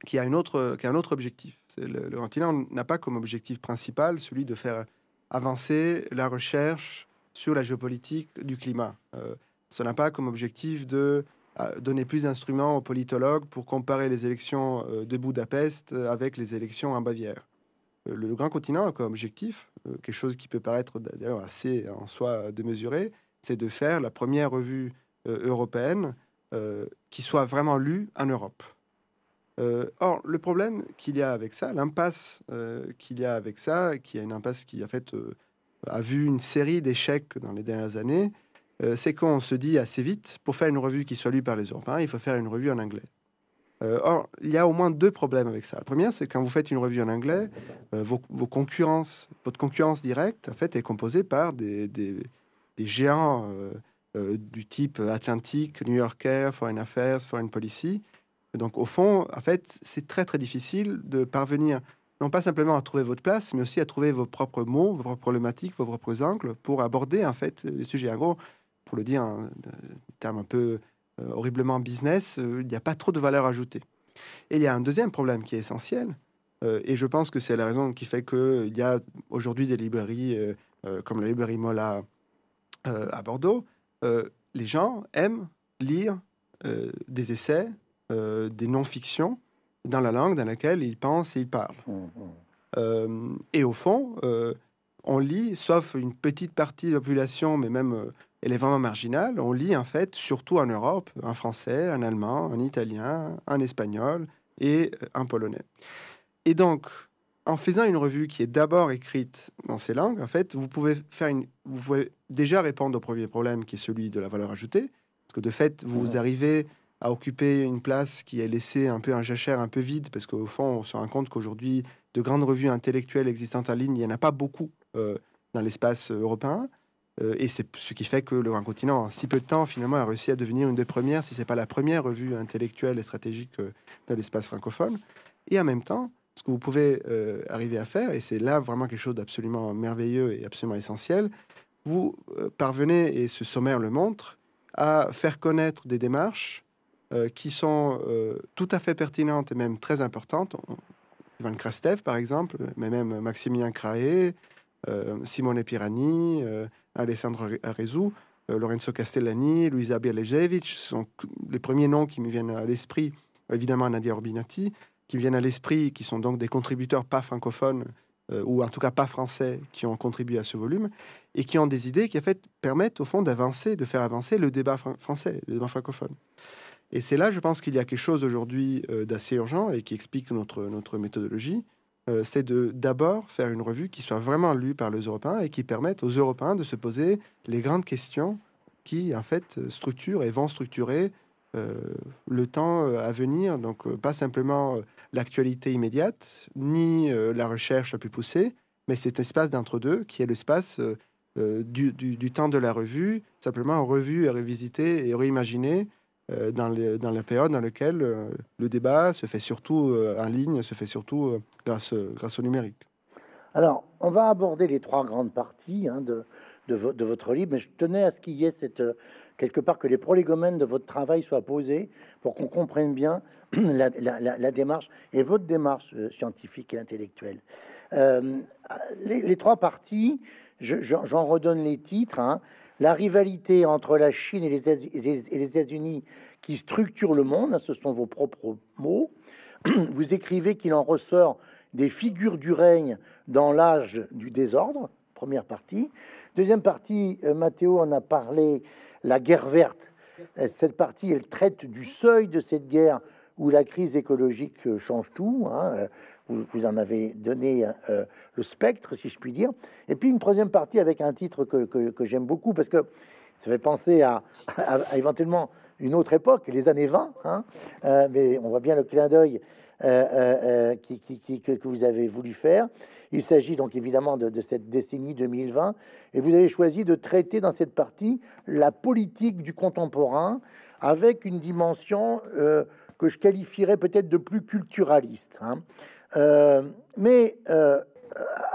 qui a, une autre, un autre objectif. Le, le, Continent n'a pas comme objectif principal celui de faire avancer la recherche sur la géopolitique du climat. ça euh, n'a pas comme objectif de donner plus d'instruments aux politologues pour comparer les élections euh, de Budapest euh, avec les élections en Bavière. Euh, le, grand continent a comme objectif, quelque chose qui peut paraître d'ailleurs assez en soi démesuré, c'est de faire la première revue européenne qui soit vraiment lue en Europe. or, le problème qu'il y a avec ça, l'impasse qu'il y a avec ça, qui a une impasse qui, fait, a vu une série d'échecs dans les dernières années, euh, c'est qu'on se dit assez vite, pour faire une revue qui soit lue par les urbains, il faut faire une revue en anglais. Euh, or, il y a au moins deux problèmes avec ça. Le premier, c'est quand vous faites une revue en anglais, euh, vos, concurrences, votre concurrence directe, en fait, est composée par des, géants du type Atlantique, New Yorker, Foreign Affairs, Foreign Policy. donc, au fond, en fait, c'est très, très difficile de parvenir non pas simplement à trouver votre place, mais aussi à trouver vos propres mots, vos propres problématiques, vos propres angles pour aborder en fait les sujets. En gros, le dire, un, hein, terme un peu euh, horriblement business, euh, il n'y a pas trop de valeur ajoutée. Et il y a un deuxième problème qui est essentiel, euh, et je pense que c'est la raison qui fait qu'il y a aujourd'hui des librairies comme la librairie Mola à Bordeaux. les gens aiment lire des essais, des non-fictions dans la langue dans laquelle ils pensent et ils parlent. Mmh, mmh. et au fond, on lit, sauf une petite partie de la population, mais même elle est vraiment marginale. on lit en fait surtout en Europe, un français, un allemand, un italien, un espagnol et euh, un polonais. Et donc, en faisant une revue qui est d'abord écrite dans ces langues, en fait, vous pouvez vous pouvez déjà répondre au premier problème qui est celui de la valeur ajoutée, parce que de fait, vous arrivez à occuper une place qui est laissée un peu un jachère, un peu vide, parce qu'au fond, on se rend compte qu'aujourd'hui, de grandes revues intellectuelles existantes en ligne, il n'y en a pas beaucoup euh, dans l'espace euh, européen. Euh, et c'est ce qui fait que le Grand Continent, en si peu de temps, finalement, a réussi à devenir une des premières, si ce n'est pas la première revue intellectuelle et stratégique euh, de l'espace francophone. Et en même temps, ce que vous pouvez euh, arriver à faire, et c'est là vraiment quelque chose d'absolument merveilleux et absolument essentiel, vous parvenez, et ce sommaire le montre, à faire connaître des démarches qui sont tout à fait pertinentes et même très importantes. Ivan Krastev, par exemple, mais même Maximilien Craé, Simone Pirani, Alessandro Arezou, euh, Lorenzo Castellani, Luisa ce sont les premiers noms qui me viennent à l'esprit. Évidemment, Nadia Orbinati, qui viennent à l'esprit, qui sont donc des contributeurs pas francophones, euh, ou en tout cas pas français, qui ont contribué à ce volume, et qui ont des idées qui, en fait, permettent, au fond, d'avancer, de faire avancer le débat français, le débat francophone. Et c'est là, je pense, qu'il y a quelque chose aujourd'hui euh, d'assez urgent et qui explique notre, notre méthodologie. Euh, c'est de d'abord faire une revue qui soit vraiment lue par les Européens et qui permette aux Européens de se poser les grandes questions qui, en fait, structurent et vont structurer euh, le temps euh, à venir. Donc, pas simplement l'actualité immédiate, ni la recherche la plus poussée, mais cet espace d'entre-deux qui est l'espace du, temps de la revue, simplement revue et révisité et réimaginée euh, dans, la période dans laquelle euh, le débat se fait surtout euh, en ligne, se fait surtout grâce, grâce au numérique. Alors, on va aborder les trois grandes parties hein, de, votre livre, mais je tenais à ce qu'il y ait cette, quelque part que les prolégomènes de votre travail soient posés pour qu'on comprenne bien la, démarche et votre démarche scientifique et intellectuelle. les, trois parties, j'en redonne les titres. Hein la rivalité entre la Chine et les États-Unis qui structure le monde, ce sont vos propres mots. Vous écrivez qu'il en ressort des figures du règne dans l'âge du désordre, première partie. Deuxième partie, euh, Mathéo en a parlé, la guerre verte. Euh, cette partie, elle traite du seuil de cette guerre où la crise écologique euh, change tout. Hein, vous, en avez donné euh, euh, le spectre, si je puis dire. Et puis une troisième partie avec un titre que, j'aime beaucoup, parce que ça fait penser à, éventuellement une autre époque, les années 20, hein. euh, mais on voit bien le clin d'œil qui, que, vous avez voulu faire. Il s'agit donc évidemment de, cette décennie 2020, et vous avez choisi de traiter dans cette partie la politique du contemporain avec une dimension que je qualifierais peut-être de plus culturaliste. Hein. Euh, mais euh,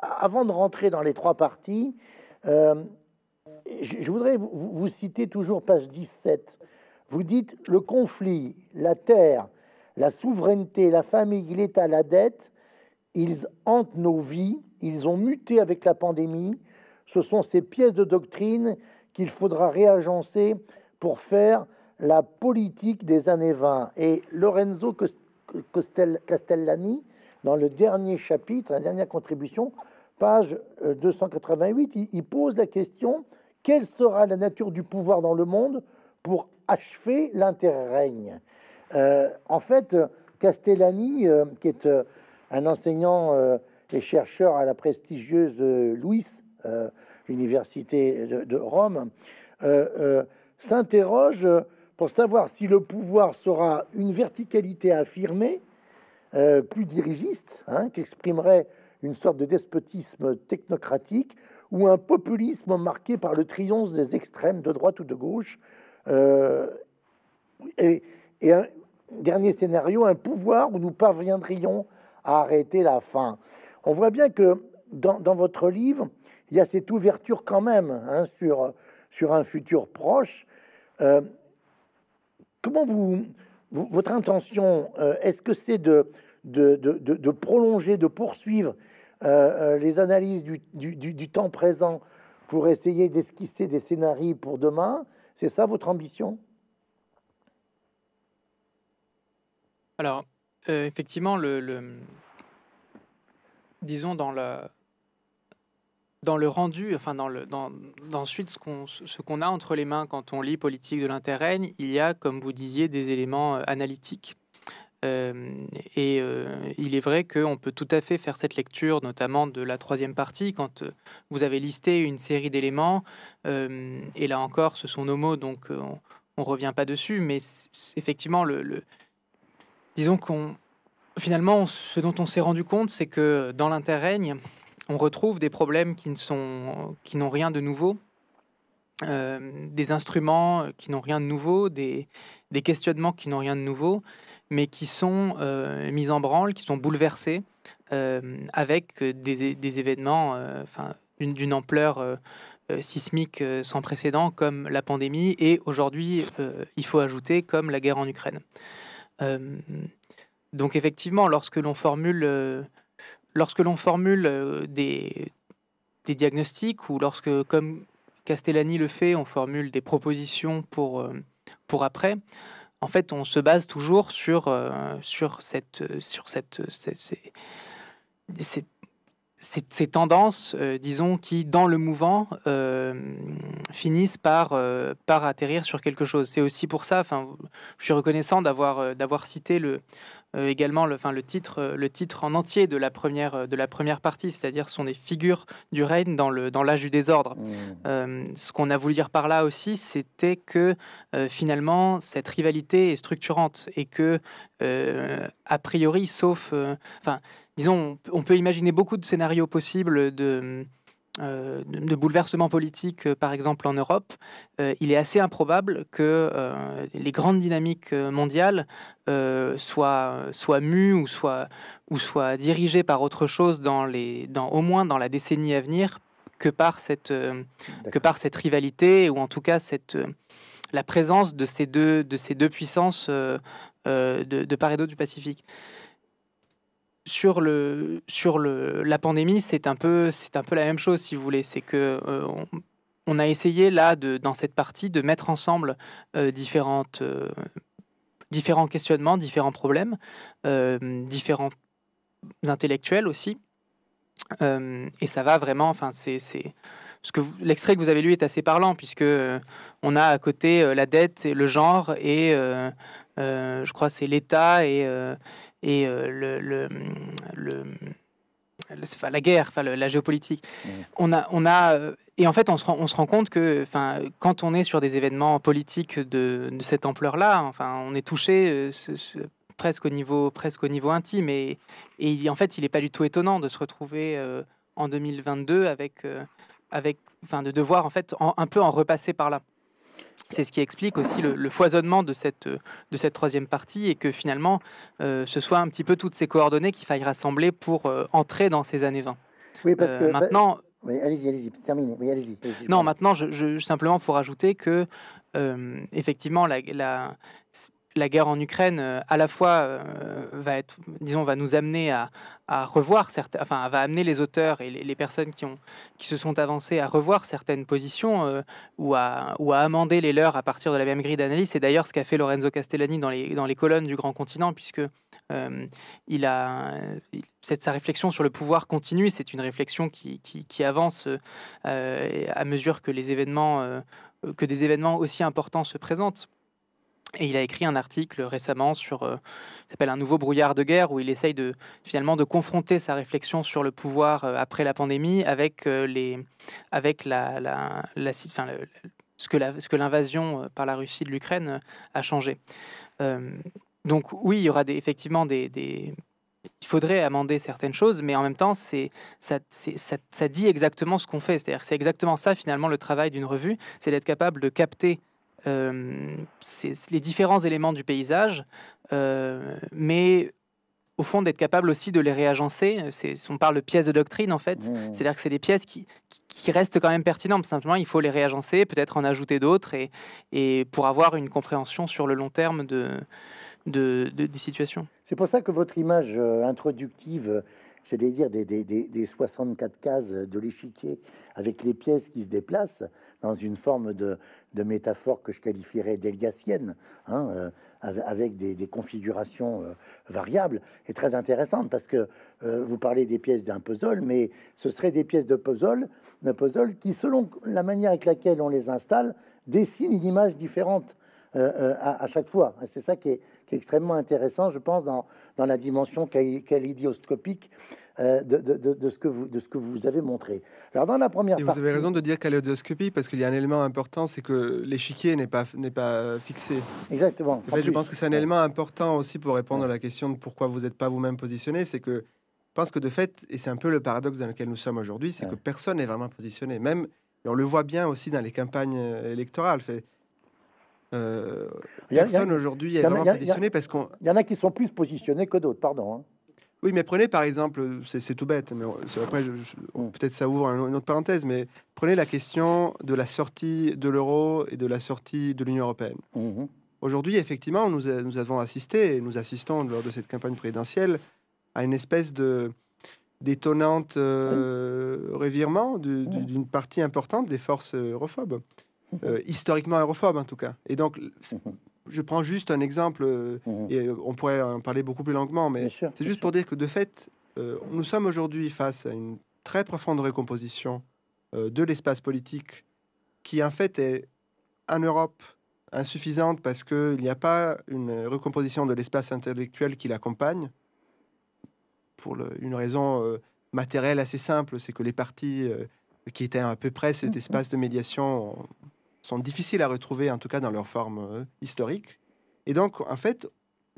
avant de rentrer dans les trois parties, euh, je, voudrais vous, citer toujours page 17. Vous dites le conflit, la terre, la souveraineté, la famille, l'État, la dette, ils hantent nos vies, ils ont muté avec la pandémie. Ce sont ces pièces de doctrine qu'il faudra réagencer pour faire la politique des années 20. Et Lorenzo Castellani, dans le dernier chapitre, la dernière contribution, page 288, euh, il pose la question quelle sera la nature du pouvoir dans le monde pour achever l'interrègne euh, En fait, Castellani, euh, qui est un enseignant et chercheur à la prestigieuse Louis, l'université de, de, Rome, s'interroge pour savoir si le pouvoir sera une verticalité affirmée euh, plus dirigiste, hein, qui exprimerait une sorte de despotisme technocratique ou un populisme marqué par le triomphe des extrêmes de droite ou de gauche. Euh, et, un dernier scénario, un pouvoir où nous parviendrions à arrêter la faim. On voit bien que dans, votre livre, il y a cette ouverture quand même hein, sur, sur un futur proche. Euh, comment vous, votre intention, euh, est-ce que c'est de, prolonger, de poursuivre euh, euh, les analyses du, temps présent pour essayer d'esquisser des scénarios pour demain C'est ça votre ambition Alors, effectivement, le, disons, dans la, dans le rendu, enfin dans le dans, ensuite ce qu'on ce qu'on a entre les mains quand on lit politique de l'interrègne, il y a comme vous disiez des éléments euh, analytiques. Euh, et euh, il est vrai qu'on peut tout à fait faire cette lecture, notamment de la troisième partie, quand vous avez listé une série d'éléments. et là encore, ce sont nos mots, donc on, ne revient pas dessus. Mais effectivement, le, le disons qu'on finalement, ce dont on s'est rendu compte, c'est que dans l'interrègne, on retrouve des problèmes qui ne sont qui n'ont rien de nouveau, euh, des instruments euh, qui n'ont rien de nouveau, des, questionnements qui n'ont rien de nouveau, mais qui sont euh, mis en branle, qui sont bouleversés avec des, événements d'une ampleur sismique sans précédent comme la pandémie et aujourd'hui, il faut ajouter, comme la guerre en Ukraine. donc effectivement, lorsque l'on formule lorsque l'on formule euh, des, des, diagnostics ou lorsque, comme Castellani le fait, on formule des propositions pour, euh, pour après, en fait, on se base toujours sur, euh, sur, cette, sur cette, ces, tendances, euh, disons, qui, dans le mouvant, euh, finissent par, euh, par atterrir sur quelque chose. C'est aussi pour ça, enfin, je suis reconnaissant d'avoir d'avoir cité le, également le, enfin, le, titre, le titre en entier de la première, de la première partie, c'est-à-dire sont des figures du règne dans l'âge dans du désordre. Mmh. ce qu'on a voulu dire par là aussi, c'était que finalement, cette rivalité est structurante et que, a priori, sauf... enfin disons, on peut imaginer beaucoup de scénarios possibles de, euh, de bouleversements politiques, euh, par exemple en Europe, euh, il est assez improbable que les grandes dynamiques mondiales soient, mues ou soient, dirigées par autre chose, au moins dans la décennie à venir, que par cette, rivalité, ou en tout cas la présence de ces deux, puissances de, de part et d'autre du Pacifique sur le sur le la pandémie, c'est un peu c'est un peu la même chose si vous voulez, c'est que euh, on, a essayé là dans cette partie de mettre ensemble euh, différentes euh, différents questionnements, différents problèmes, différents intellectuels aussi. et ça va vraiment, enfin c'est ce que l'extrait que vous avez lu est assez parlant puisque on a à côté la dette, et le genre et je crois c'est l'État et et euh, le, le, le la guerre, enfin, la géopolitique. On a, on a, euh, et en fait, on se rend, on se rend compte que, enfin, quand on est sur des événements politiques de, de cette ampleur-là, enfin, on est touché euh, presque au niveau, presque au niveau intime. Et, et en fait, il n'est pas du tout étonnant de se retrouver en 2022 avec, avec, enfin, de devoir en fait un peu en repasser par là. C'est ce qui explique aussi le, foisonnement de cette, de cette troisième partie et que finalement euh, ce soit un petit peu toutes ces coordonnées qu'il faille rassembler pour euh, entrer dans ces années 20. Oui, parce euh, que maintenant. allez-y, allez-y, terminez. non, maintenant, je, simplement pour ajouter que effectivement, la la guerre en Ukraine euh, à la fois euh, va être, disons, va nous amener à, revoir enfin, va amener les auteurs et les, personnes qui se sont avancées à revoir certaines positions euh, ou à amender les leurs à partir de la même grille d'analyse. C'est d'ailleurs ce qu'a fait Lorenzo Castellani dans les colonnes du Grand Continent, puisque sa réflexion sur le pouvoir continue. C'est une réflexion qui, avance à mesure que que des événements aussi importants se présentent. Et il a écrit un article récemment sur, euh, s'appelle Un nouveau brouillard de guerre, où il essaye de, finalement de confronter sa réflexion sur le pouvoir euh, après la pandémie avec, euh, les, avec la, la, la, ce que l'invasion par la Russie de l'Ukraine a changé. donc oui, il y aura des, effectivement des, il faudrait amender certaines choses, mais en même temps, c'est, ça, ça, dit exactement ce qu'on fait. C'est-à-dire c'est exactement ça, finalement, le travail d'une revue, c'est d'être capable de capter euh, les différents éléments du paysage, euh, mais au fond d'être capable aussi de les réagencer. On parle de pièces de doctrine en fait, mmh. c'est-à-dire que c'est des pièces qui, qui, restent quand même pertinentes. Simplement, il faut les réagencer, peut-être en ajouter d'autres et, et, pour avoir une compréhension sur le long terme de, de, de des situations. C'est pour ça que votre image euh, introductive j'allais dire, des, 64 cases de l'échiquier avec les pièces qui se déplacent dans une forme de, métaphore que je qualifierais d'héliacienne, hein, euh, avec des, configurations euh, variables, est très intéressante parce que euh, vous parlez des pièces d'un puzzle, mais ce seraient des pièces de puzzle, d'un puzzle qui, selon la manière avec laquelle on les installe, dessinent une image différente. Euh, euh, à, chaque fois. C'est ça qui est, extrêmement intéressant, je pense, dans, la dimension kaléidoscopique euh, de, de, ce que vous, de ce que vous avez montré. Alors, dans la première partie... Vous avez raison de dire kaléidoscopie, parce qu'il y a un élément important, c'est que l'échiquier n'est pas, pas fixé. Exactement. je pense que c'est un élément important aussi pour répondre à la question de pourquoi vous n'êtes pas vous-même positionné, c'est que je pense que de fait, et c'est un peu le paradoxe dans lequel nous sommes aujourd'hui, c'est que personne n'est vraiment positionné. Même, et on le voit bien aussi dans les campagnes euh, électorales. Fait, euh, personne aujourd'hui est vraiment positionné parce qu'on. Il y en a qui sont plus positionnés que d'autres, pardon. Hein. Oui, mais prenez par exemple, c'est tout bête, mais après, mm. peut-être ça ouvre une autre parenthèse, mais prenez la question de la sortie de l'euro et de la sortie de l'Union européenne. Mm-hmm. Aujourd'hui, effectivement, nous, avons assisté et nous assistons lors de cette campagne présidentielle à une espèce de d'étonnante mm. euh, revirement mm. d'une partie importante des forces euh, europhobes. Euh, historiquement aérophobe en tout cas. Et donc, mhm. je prends juste un exemple, euh, mhm. et euh, on pourrait en parler beaucoup plus longuement, mais c'est juste pour dire que de fait, nous sommes aujourd'hui face à une très profonde recomposition de l'espace politique qui en fait est en Europe insuffisante parce qu'il n'y a pas une recomposition de l'espace intellectuel qui l'accompagne, pour une raison matérielle assez simple, c'est que les partis qui étaient à peu près cet mhm. espace de médiation sont difficiles à retrouver, en tout cas dans leur forme euh, historique. Et donc, en fait,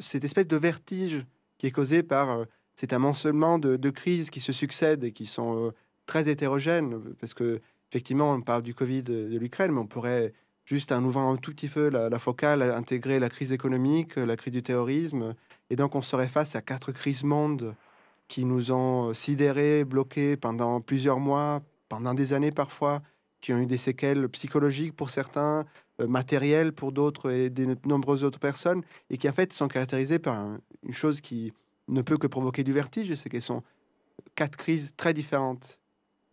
cette espèce de vertige qui est causé par euh, cet amoncellement de, de, crises qui se succèdent et qui sont euh, très hétérogènes, parce que effectivement, on parle du Covid de l'Ukraine, mais on pourrait juste en ouvrant un tout petit peu la, la, focale, intégrer la crise économique, la crise du terrorisme. Et donc, on serait face à quatre crises mondes qui nous ont sidérés, bloqués pendant plusieurs mois, pendant des années parfois qui ont eu des séquelles psychologiques pour certains, euh, matérielles pour d'autres et de nombreuses autres personnes, et qui en fait sont caractérisées par une chose qui ne peut que provoquer du vertige, c'est qu'elles sont quatre crises très différentes,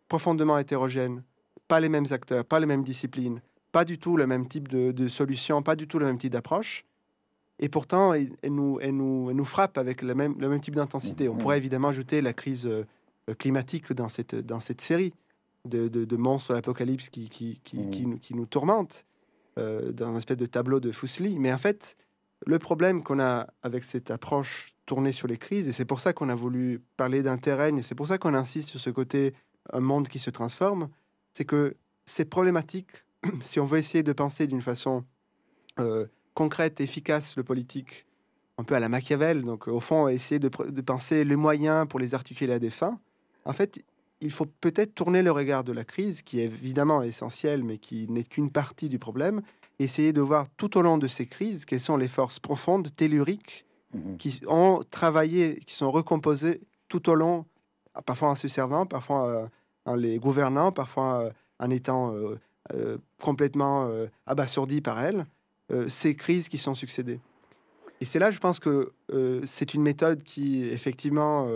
profondément hétérogènes, pas les mêmes acteurs, pas les mêmes disciplines, pas du tout le même type de, solution, pas du tout le même type d'approche. Et pourtant, elles nous, frappent avec le même, le même type d'intensité. On mmh. pourrait évidemment ajouter la crise euh, climatique dans dans cette série de, de, de monstres l'apocalypse qui, mmh. nous, tourmente, tourmentent euh, dans espèce de tableau de Fuseli. Mais en fait, le problème qu'on a avec cette approche tournée sur les crises, et c'est pour ça qu'on a voulu parler d'un terrain, et c'est pour ça qu'on insiste sur ce côté un monde qui se transforme, c'est que ces problématiques, si on veut essayer de penser d'une façon euh, concrète, efficace, le politique, un peu à la Machiavel. Donc, au fond, essayer de, de penser les moyens pour les articuler à des fins. En fait, il faut peut-être tourner le regard de la crise, qui est évidemment essentielle, mais qui n'est qu'une partie du problème, essayer de voir tout au long de ces crises quelles sont les forces profondes, telluriques, mhm. qui ont travaillé, qui sont recomposées tout au long, ah, parfois en se servant, parfois euh, en les gouvernant, parfois euh, en étant euh, complètement abasourdi par elles, ces crises qui sont succédées. Et c'est là, je pense que c'est une méthode qui, effectivement,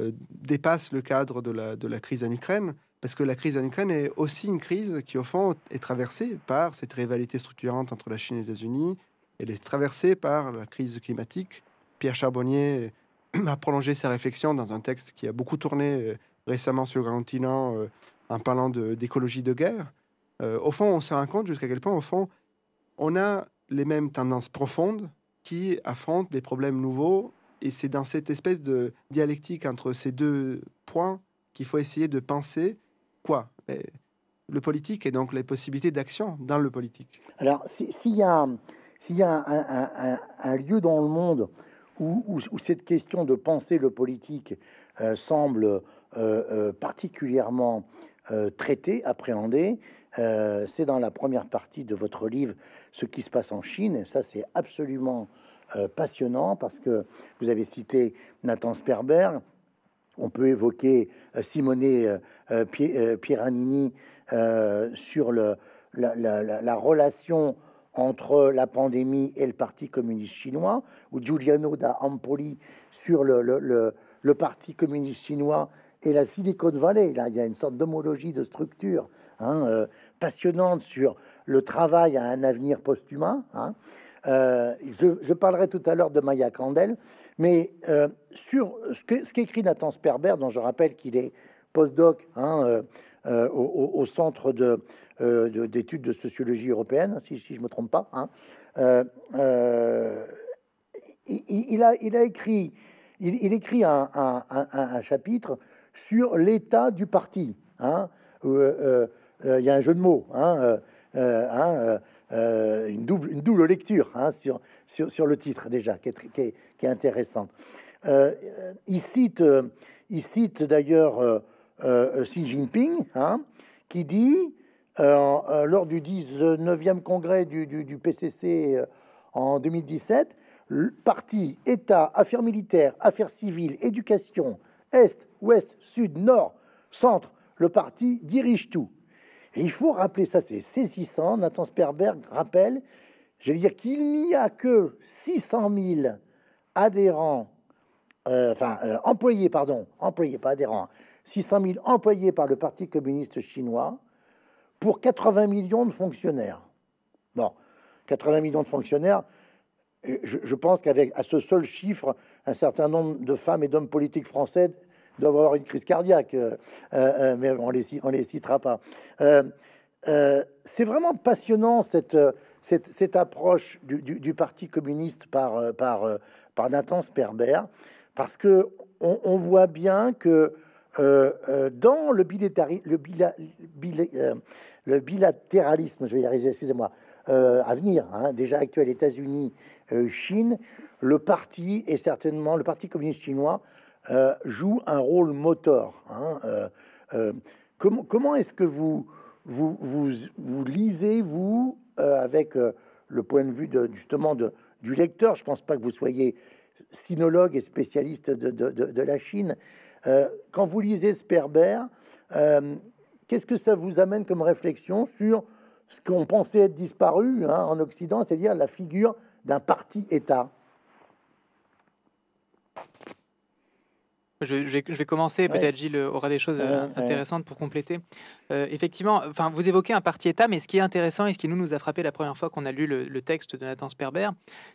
euh, dépasse le cadre de la, crise en Ukraine, parce que la crise en Ukraine est aussi une crise qui, au fond, est traversée par cette rivalité structurante entre la Chine et les États-Unis. Elle est traversée par la crise climatique. Pierre Charbonnier euh, a prolongé sa réflexion dans un texte qui a beaucoup tourné euh, récemment sur le grand continent en parlant d'écologie de, guerre. au fond, on se rend compte jusqu'à quel point, au fond, on a les mêmes tendances profondes qui affrontent des problèmes nouveaux et c'est dans cette espèce de dialectique entre ces deux points qu'il faut essayer de penser quoi Le politique et donc les possibilités d'action dans le politique. Alors, s'il y a, y a un, lieu dans le monde où, cette question de penser le politique euh, semble euh, euh, particulièrement traitée, appréhendée, c'est dans la première partie de votre livre, Ce qui se passe en Chine. Ça, c'est absolument euh, passionnant parce que vous avez cité Nathan Sperber, on peut évoquer euh, Simone euh, Pieranini sur la, relation entre la pandémie et le Parti communiste chinois, ou Giuliano da Ampoli sur le, Parti communiste chinois et la Silicon Valley. Là, il y a une sorte d'homologie de structure hein, passionnante sur le travail à un avenir post-humain, hein. Euh, je, parlerai tout à l'heure de Maya Kandel, mais euh, sur ce qu'écrit Nathan Sperber, dont je rappelle qu'il est postdoc hein, euh, au, centre d'études de, d'études de, sociologie européenne, si, je ne me trompe pas, hein, il, a, il, a, écrit, il, écrit un, chapitre sur l'état du parti. Hein, il y a un jeu de mots. Hein, euh, hein, euh, euh, une, double, une double lecture hein, sur, sur, le titre déjà, qui est, qui qui est intéressante. il cite, il cite d'ailleurs Xi Jinping, hein, qui dit, lors du 19e congrès du, du, du PCC en 2017, parti, État, affaires militaires, affaires civiles, éducation, Est, Ouest, Sud, Nord, Centre, le parti dirige tout il faut rappeler ça, c'est saisissant. Nathan Sperberg rappelle, je veux dire qu'il n'y a que 600 000 adhérents, euh, enfin euh, employés, pardon, employés, pas adhérents, 600 000 employés par le Parti communiste chinois pour 80 millions de fonctionnaires. Bon, 80 millions de fonctionnaires, euh, je, je pense qu'avec à ce seul chiffre, un certain nombre de femmes et d'hommes politiques français doivent avoir une crise cardiaque, euh, euh, euh, mais on les, on les citera pas. c'est vraiment passionnant cette, cette, approche du, Parti communiste par, par, par Nathan Sperber, parce que on, voit bien que dans le, le, le, bilatéralisme, je vais y arriver, excusez-moi, à venir, hein, déjà actuel États-Unis, Chine, le parti est certainement, le Parti communiste chinois euh, joue un rôle moteur. Hein, euh, euh, comment, comment est-ce que vous, vous, vous, vous, lisez, vous, avec le point de vue justement de, du lecteur Je ne pense pas que vous soyez sinologue et spécialiste de, de la Chine. quand vous lisez Sperber, qu'est-ce que ça vous amène comme réflexion sur ce qu'on pensait être disparu hein, en Occident, c'est-à-dire la figure d'un parti-État Je, vais, commencer, peut-être Gilles aura des choses euh, intéressantes pour compléter. Euh, effectivement, enfin, vous évoquez un parti État, mais ce qui est intéressant et ce qui nous, nous a frappé la première fois qu'on a lu le, texte de Nathan Sperber,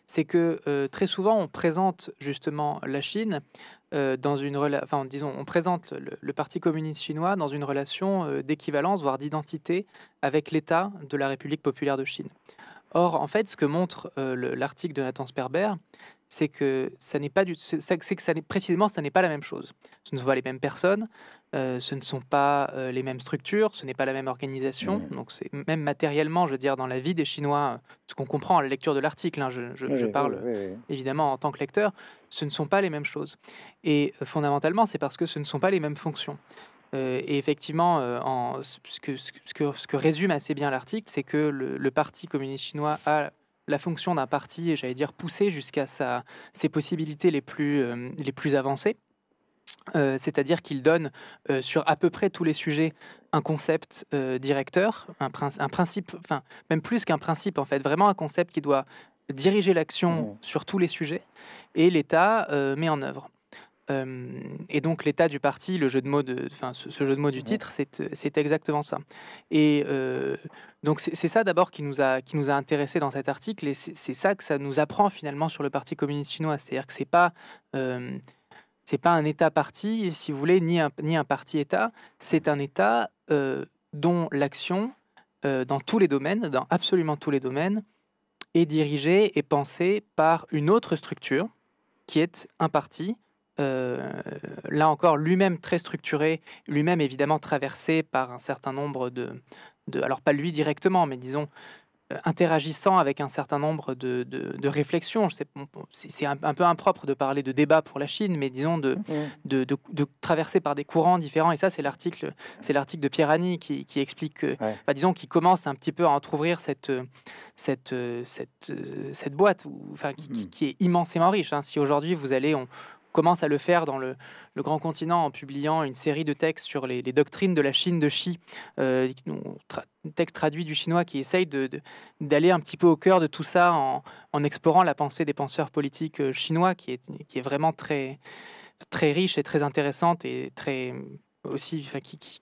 c'est que euh, très souvent on présente justement la Chine dans une enfin, disons, on présente le, le, Parti communiste chinois dans une relation d'équivalence, voire d'identité, avec l'État de la République populaire de Chine. Or, en fait, ce que montre l'article de Nathan Sperber, c'est que ça n'est pas du c'est que ça n'est précisément ça n'est pas la même chose. Ce ne sont pas les mêmes personnes, euh, ce ne sont pas euh, les mêmes structures, ce n'est pas la même organisation. Mmh. Donc c'est même matériellement, je veux dire, dans la vie des Chinois, ce qu'on comprend à la lecture de l'article, hein, je, parle évidemment en tant que lecteur, ce ne sont pas les mêmes choses. Et euh, fondamentalement, c'est parce que ce ne sont pas les mêmes fonctions. et effectivement, en, ce, que, ce, que, ce, que, résume assez bien l'article, c'est que le Parti communiste chinois a la fonction d'un parti j'allais dire, poussé jusqu'à ses possibilités les plus, euh, avancées. Euh, c'est-à-dire qu'il donne euh, sur à peu près tous les sujets un concept directeur, un, principe, enfin même plus qu'un principe en fait, vraiment un concept qui doit diriger l'action mmh. sur tous les sujets et l'État met en œuvre et donc l'état du parti, le jeu de mots, de, enfin ce, jeu de mots du titre, c'est exactement ça. Et donc c'est ça d'abord qui nous a qui nous a intéressé dans cet article, et c'est ça que ça nous apprend finalement sur le Parti communiste chinois, c'est-à-dire que c'est pas c'est pas un État parti, si vous voulez, ni un, ni un parti État. C'est un État dont l'action, dans tous les domaines, dans absolument tous les domaines, est dirigée et pensée par une autre structure, qui est un parti euh, là encore, lui-même très structuré, lui-même évidemment traversé par un certain nombre de, alors pas lui directement, mais disons euh, interagissant avec un certain nombre de, réflexions. C'est un, peu impropre de parler de débat pour la Chine, mais disons de, mm-hmm. traverser par des courants différents. Et ça, c'est l'article, c'est l'article de Pierani qui, qui explique, disons, qui commence un petit peu à entrouvrir cette cette boîte, enfin mm-hmm. qui, est immensément riche. Hein. Si aujourd'hui vous allez, commence à le faire dans le, grand continent en publiant une série de textes sur les, doctrines de la Chine de Chi, euh, texte traduit du chinois qui essaye d'aller un petit peu au cœur de tout ça en, explorant la pensée des penseurs politiques euh, chinois, qui est, qui est vraiment très, très riche et très intéressante et très aussi,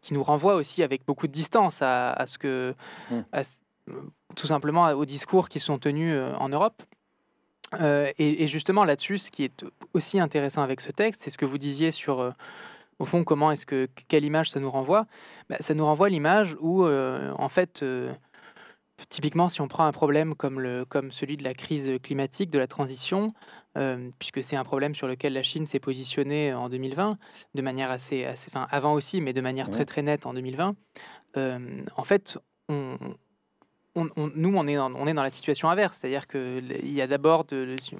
qui, nous renvoie aussi avec beaucoup de distance à, ce que, mmh. tout simplement, aux discours qui sont tenus euh, en Europe. Euh, et, justement là-dessus, ce qui est aussi intéressant avec ce texte, c'est ce que vous disiez sur, euh, au fond, comment est-ce que quelle image ça nous renvoie. Bah, ça nous renvoie l'image où, euh, en fait, typiquement, si on prend un problème comme le comme celui de la crise climatique, de la transition, puisque c'est un problème sur lequel la Chine s'est positionnée en 2020 de manière assez, assez, enfin avant aussi, mais de manière très très nette en 2020. en fait, on, nous, on est, dans, on est dans la situation inverse, c'est-à-dire qu'il y a d'abord,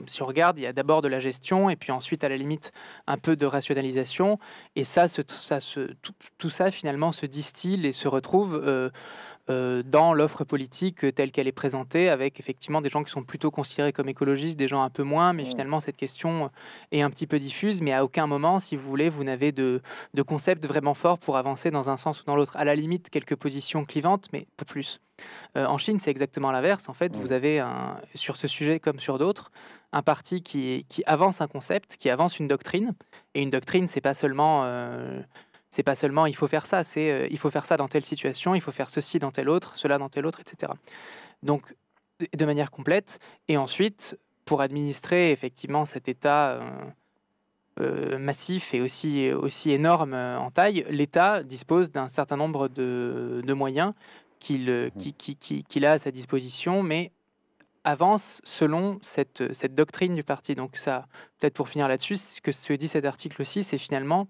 si on regarde, il y a d'abord de la gestion et puis ensuite, à la limite, un peu de rationalisation. Et ça, ça tout, ça, finalement, se distille et se retrouve euh, euh, dans l'offre politique telle qu'elle est présentée, avec effectivement des gens qui sont plutôt considérés comme écologistes, des gens un peu moins, mais mmh. finalement, cette question est un petit peu diffuse. Mais à aucun moment, si vous voulez, vous n'avez de, de concept vraiment fort pour avancer dans un sens ou dans l'autre. À la limite, quelques positions clivantes, mais pas plus. Euh, en Chine, c'est exactement l'inverse. En fait, mm. vous avez sur ce sujet comme sur d'autres un parti qui, avance un concept, qui avance une doctrine. Et une doctrine, c'est pas seulement euh, c'est pas seulement il faut faire ça, c'est euh, il faut faire ça dans telle situation, il faut faire ceci dans telle autre, cela dans telle autre, etc. Donc de manière complète. Et ensuite, pour administrer effectivement cet État massif et aussi, aussi énorme en taille, l'État dispose d'un certain nombre de, de, moyens euh, mm. qu'il a à sa disposition, mais avance selon euh, cette, doctrine du parti. Donc ça, peut-être pour finir là-dessus, ce que se dit cet article aussi, c'est finalement,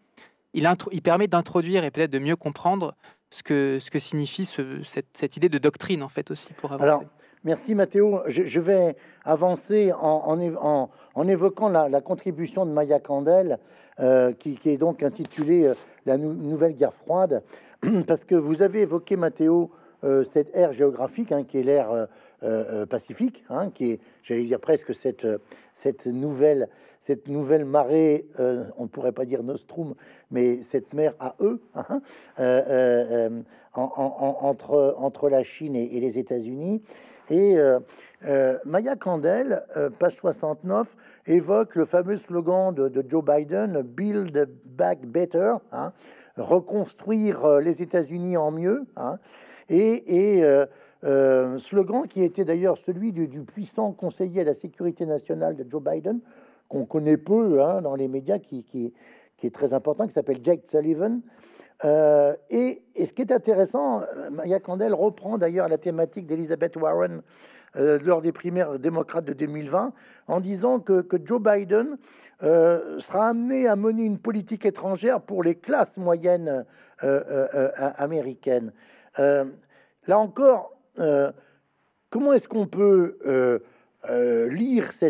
il, il permet d'introduire et peut-être de mieux comprendre ce que, ce que signifie cette, idée de doctrine, en fait, aussi, pour avancer. Alors, merci Mathéo. Je, vais avancer en, en, évoquant la, contribution de Maya Candel, euh, qui, qui, est donc intitulée La nouvelle guerre froide, parce que vous avez évoqué, Mathéo, euh, cette aire géographique hein, qui est l'aire euh, euh, pacifique, hein, qui est, j'allais dire presque cette, cette, nouvelle, cette nouvelle marée, on ne pourrait pas dire nostrum, mais cette mer à eux, hein, entre, entre la Chine et, les États-Unis. Et Maya Candel, page 69, évoque le fameux slogan de, Joe Biden, Build Back Better, hein, reconstruire les États-Unis en mieux. Hein et, et euh, euh, slogan qui était d'ailleurs celui du, puissant conseiller à la sécurité nationale de Joe Biden, qu'on connaît peu hein, dans les médias, qui, est très important, qui s'appelle Jake Sullivan. Euh, et, ce qui est intéressant, Maya Candel reprend d'ailleurs la thématique d'Elizabeth Warren lors des primaires démocrates de 2020 en disant que, Joe Biden sera amené à mener une politique étrangère pour les classes moyennes américaines. Euh, là encore, euh, comment est-ce qu'on peut euh, lire ce,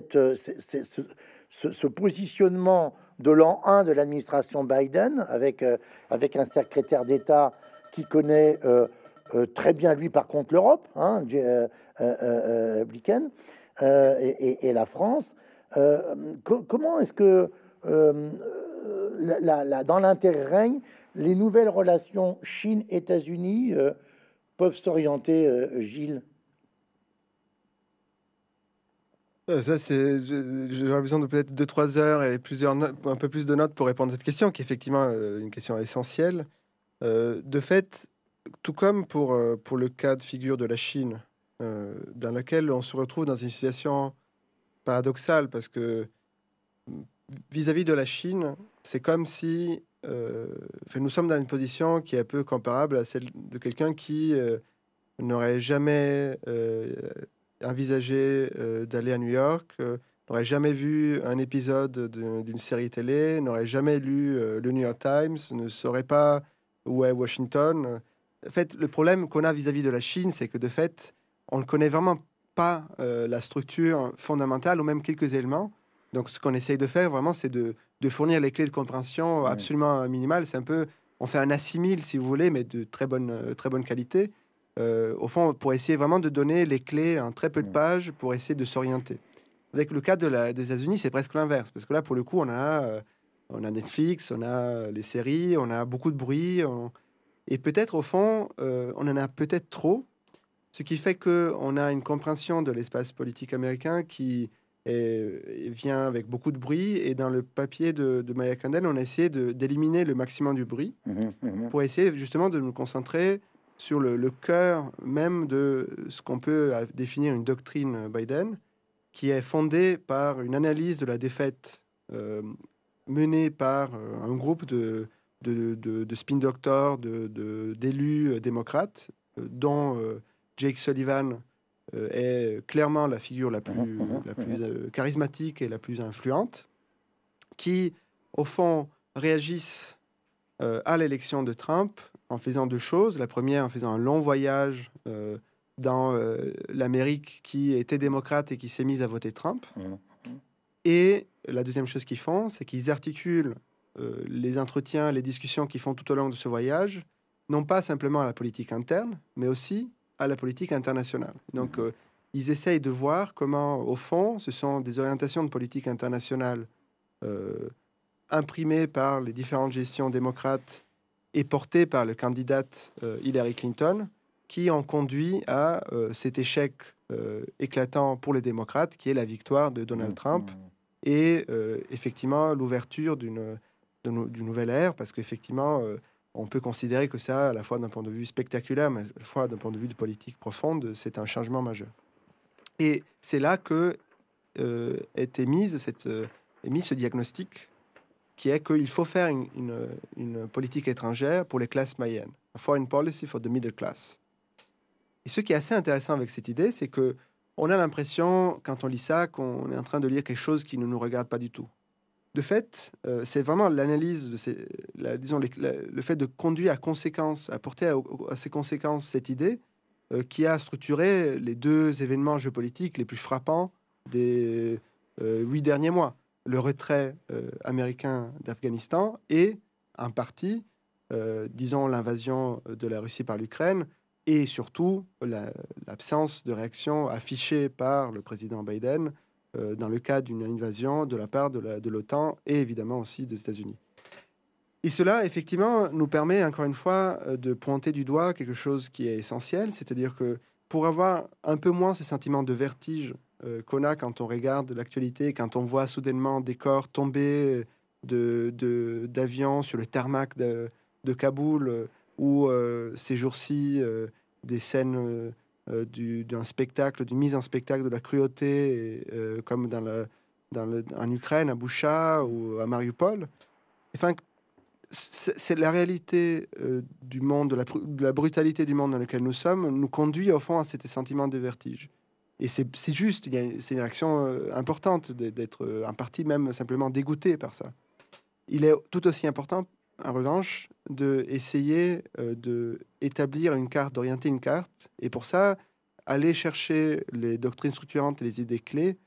positionnement de l'an 1 de l'administration Biden, avec, un secrétaire d'État qui connaît très bien, lui, par contre, l'Europe, hein, et, la France Comment est-ce que la, la, dans l'interrègne, les nouvelles relations Chine-États-Unis euh, peuvent s'orienter, euh, Gilles euh, ça, c'est. J'aurais besoin de peut-être 2-3 heures et plusieurs un peu plus de notes pour répondre à cette question, qui est effectivement une question essentielle. de fait, tout comme pour, pour le cas de figure de la Chine, dans laquelle on se retrouve dans une situation paradoxale, parce que vis à -vis de la Chine, c'est comme si euh, nous sommes dans une position qui est un peu comparable à celle de quelqu'un qui euh, n'aurait jamais euh, envisagé d'aller à New York, n'aurait jamais vu un épisode d'une série télé, n'aurait jamais lu le New York Times, ne saurait pas où est Washington. En fait, le problème qu'on a vis-à-vis de la Chine, c'est que de fait, on ne connaît vraiment pas la structure fondamentale ou même quelques éléments. Donc, ce qu'on essaye de faire vraiment, c'est de de fournir les clés de compréhension absolument minimales. C'est un peu, on fait un assimile, si vous voulez, mais de très bonne, euh, très bonne qualité. Euh, au fond, pour essayer vraiment de donner les clés en très peu de pages pour essayer de s'orienter. Avec le cas de la, des États-Unis, c'est presque l'inverse, parce que là, pour le coup, on a, euh, on a Netflix, on a les séries, on a beaucoup de bruit, et peut-être au fond, on en a peut-être trop, ce qui fait que on a une compréhension de l'espace politique américain qui et, vient avec beaucoup de bruit. Et dans le papier de, Maya Candel, on a essayé d'éliminer le maximum du bruit mmh mmh pour essayer justement de nous concentrer sur le, cœur même de ce qu'on peut euh, définir une doctrine Biden, qui est fondée par une analyse de la défaite euh, menée par euh, un groupe de, de, de, spin doctors, d'élus démocrates, dont Jake Sullivan, euh, est clairement la figure la mhm. plus, mhm. euh, charismatique et la plus influente, qui, au fond, réagissent euh, à l'élection de Trump en faisant deux choses. La première, en faisant un long voyage dans l'Amérique qui était démocrate et qui s'est mise à voter Trump. Mhm. Et la deuxième chose qu'ils font, c'est qu'ils articulent les entretiens, les discussions qu'ils font tout au long de ce voyage, non pas simplement à la politique interne, mais aussi à la politique internationale. Donc, mhm. euh, ils essayent de voir comment, au fond, ce sont des orientations de politique internationale euh, imprimées par les différentes gestions démocrates et portées par le candidat euh, Hillary Clinton, qui ont conduit à cet échec éclatant pour les démocrates, qui est la victoire de Donald mhm. Trump, et effectivement l'ouverture d'une nouvelle ère, parce qu'effectivement on peut considérer que ça, à la fois d'un point de vue spectaculaire, mais à la fois d'un point de vue de politique profonde, c'est un changement majeur. Et c'est là que euh, est euh, émis ce diagnostic qui est qu'il faut faire une, politique étrangère pour les classes moyennes, a foreign policy for the middle class. Et ce qui est assez intéressant avec cette idée, c'est que on a l'impression, quand on lit ça, qu'on est en train de lire quelque chose qui ne nous regarde pas du tout de fait, euh, c'est vraiment l'analyse disons, le fait de conduire à conséquences, à porter à, ses conséquences cette idée euh, qui a structuré les deux événements géopolitiques les plus frappants des euh, huit derniers mois le retrait américain d'Afghanistan et, en partie, disons, l'invasion de la Russie par l'Ukraine et surtout l'absence de réaction affichée par le président Biden euh, dans le cas d'une invasion de la part de l'OTAN et évidemment aussi des États-Unis. Et cela, effectivement, nous permet encore une fois euh, de pointer du doigt quelque chose qui est essentiel, c'est-à-dire que pour avoir un peu moins ce sentiment de vertige euh, qu'on a quand on regarde l'actualité, quand on voit soudainement des corps tomber d'avions de, sur le tarmac de, de Kaboul, ou ces jours-ci, des scènes euh, d'un spectacle, d'une mise en spectacle de la cruauté, euh, comme dans, le, dans le, en Ukraine, à Boucha ou à Mariupol. Enfin, c'est, la réalité euh, du monde, de la, brutalité du monde dans lequel nous sommes, nous conduit au fond à cet sentiment de vertige. Et c'est, juste, c'est une action importante d'être en partie même simplement dégoûté par ça. Il est tout aussi important en revanche, d'essayer de euh, d'établir une carte, d'orienter une carte. Et pour ça, aller chercher les doctrines structurantes et les idées clés,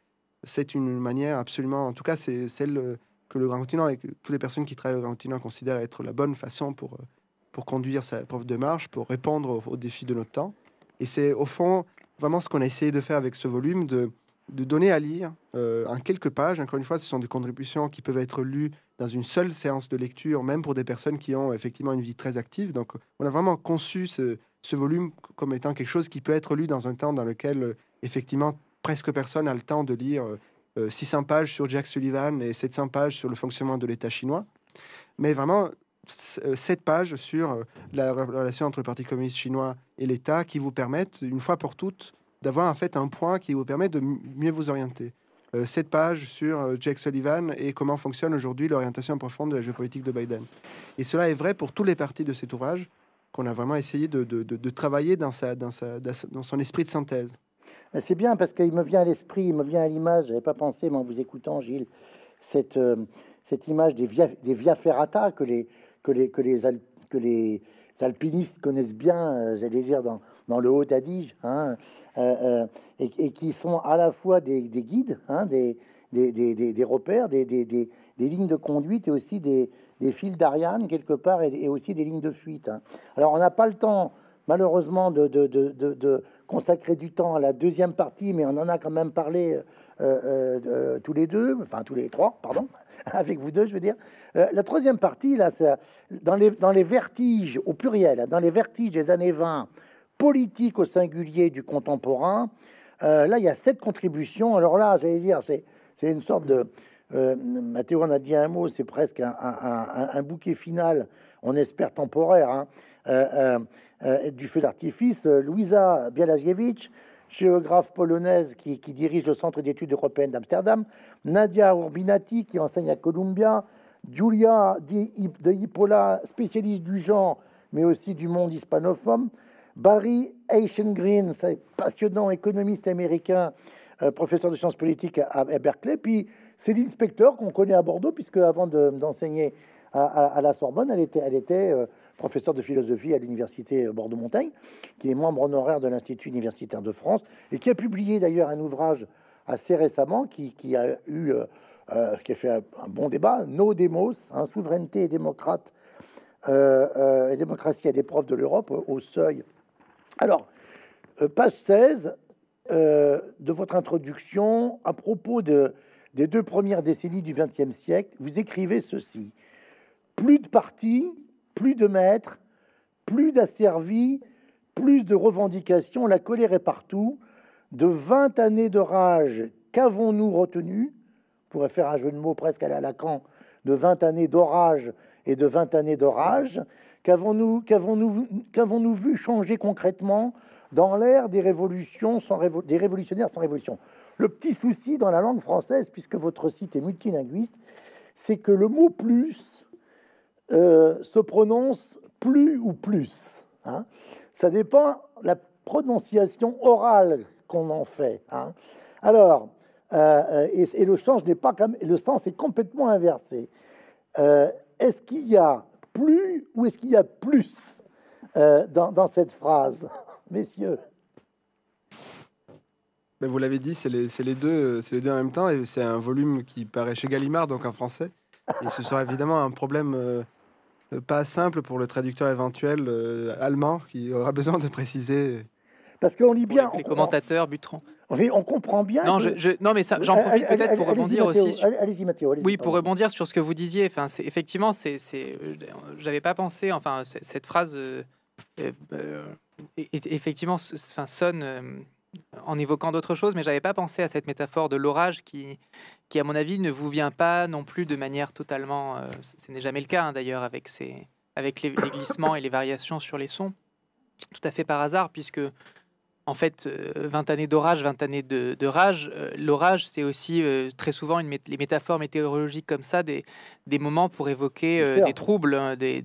c'est une manière absolument, en tout cas, c'est celle euh, que le Grand Continent et que toutes les personnes qui travaillent au Grand Continent considèrent être la bonne façon pour, euh, pour conduire sa propre démarche, pour répondre aux, défis de notre temps. Et c'est au fond vraiment ce qu'on a essayé de faire avec ce volume, de, de donner à lire en quelques pages. Encore une fois, ce sont des contributions qui peuvent être lues dans une seule séance de lecture, même pour des personnes qui ont effectivement une vie très active. Donc, on a vraiment conçu ce, volume comme étant quelque chose qui peut être lu dans un temps dans lequel, euh, effectivement, presque personne n'a le temps de lire 600 euh, euh, pages sur Jack Sullivan et 700 pages sur le fonctionnement de l'État chinois. Mais vraiment, 7 pages sur la relation entre le Parti communiste chinois et l'État qui vous permettent, une fois pour toutes, d'avoir en fait un point qui vous permet de mieux vous orienter cette euh, page sur euh, Jack Sullivan et comment fonctionne aujourd'hui l'orientation profonde de la géopolitique de Biden. Et cela est vrai pour tous les parties de cet ouvrage qu'on a vraiment essayé de, de, de, travailler dans, sa, dans, dans son esprit de synthèse. C'est bien parce qu'il me vient à l'esprit, il me vient à l'image, j'avais pas pensé, mais en vous écoutant, Gilles, cette, euh, cette image des via, des via ferrata que les, que les, que les, que les, alpinistes connaissent bien, euh, j'allais dire, dans, le Haut-Adige, hein, euh, euh, et, qui sont à la fois des, guides, hein, des, des, des, repères, des, lignes de conduite et aussi des, fils d'Ariane quelque part et, aussi des lignes de fuite. Hein. Alors on n'a pas le temps malheureusement de, de, consacrer du temps à la deuxième partie, mais on en a quand même parlé euh, euh, tous les deux, enfin tous les trois, pardon, avec vous deux, je veux dire. Euh, la troisième partie, là, c'est dans, les, dans les vertiges, au pluriel, hein, dans les vertiges des années 20, politique au singulier du contemporain, là, il y a sept contributions. Alors là, j'allais dire, c'est une sorte de... Mathéo en a dit un mot, c'est presque un, un, bouquet final, on espère temporaire. Hein, euh, du feu d'artifice, euh, Louisa Bialaziewicz, géographe polonaise qui, dirige le Centre d'études européennes d'Amsterdam, Nadia Urbinati, qui enseigne à Columbia, Julia de specialist, spécialiste du genre, mais aussi du monde hispanophone, Barry Eichengreen, passionnant économiste américain, euh, professeur de sciences politiques à, Berkeley, puis Céline Spector, qu'on connaît à Bordeaux, puisque avant d'enseigner à, la Sorbonne. Elle était, euh, professeure de philosophie à l'université euh, Bordeaux-Montaigne, qui est membre honoraire de l'Institut universitaire de France et qui a publié d'ailleurs un ouvrage assez récemment qui, qui a eu, euh, qui a fait un, bon débat, Nos Demos, hein, souveraineté et démocrate et démocratie à l'épreuve de l'Europe au seuil. Alors, page 16 de votre introduction à propos des deux premières décennies du XXe siècle, vous écrivez ceci. Plus de partis, plus de maîtres, plus d'asservis, plus de revendications. La colère est partout. De 20 années d'orage, rage, qu'avons-nous retenu On pourrait faire un jeu de mots presque à la Lacan de 20 années d'orage et de 20 années d'orage. Qu'avons-nous vu changer concrètement dans l'ère des révolutions sans des révolutionnaires sans révolution Le petit souci dans la langue française, puisque votre site est multilinguiste, c'est que le mot plus euh, se prononce plus ou plus. Hein. Ça dépend la prononciation orale qu'on en fait. Hein. Alors, euh, euh, et, le sens n'est pas comme, le sens est complètement inversé. est-ce qu'il y a plus ou est-ce qu'il y a plus dans, cette phrase, messieurs mais ben, vous l'avez dit, c'est les, deux, deux, les deux en même temps, et c'est un volume qui paraît chez Gallimard, donc en français. Et ce sera évidemment un problème pas simple pour le traducteur éventuel euh, allemand qui aura besoin de préciser. Parce qu'on lit bien. Les, commentateurs, Butron. Oui, on comprend bien. Non, je, mais ça, euh, j'en profite peut-être pour rebondir aussi. Allez-y, Mathieu. oui, pour rebondir sur ce que vous disiez. Enfin, c'est, effectivement, c'est, c'est, j'avais pas pensé. Enfin, cette phrase, euh, effectivement, enfin, sonne en évoquant d'autres choses, mais j'avais pas pensé à cette métaphore de l'orage qui, qui, à mon avis, ne vous vient pas non plus de manière totalement. Euh, ce n'est jamais le cas hein, d'ailleurs avec, ces, avec les, glissements et les variations sur les sons, tout à fait par hasard, puisque en fait, 20 euh, années d'orage, 20 années de, rage. Euh, l'orage, c'est aussi euh, très souvent une les métaphores météorologiques comme ça, des, moments pour évoquer des troubles, hein, des,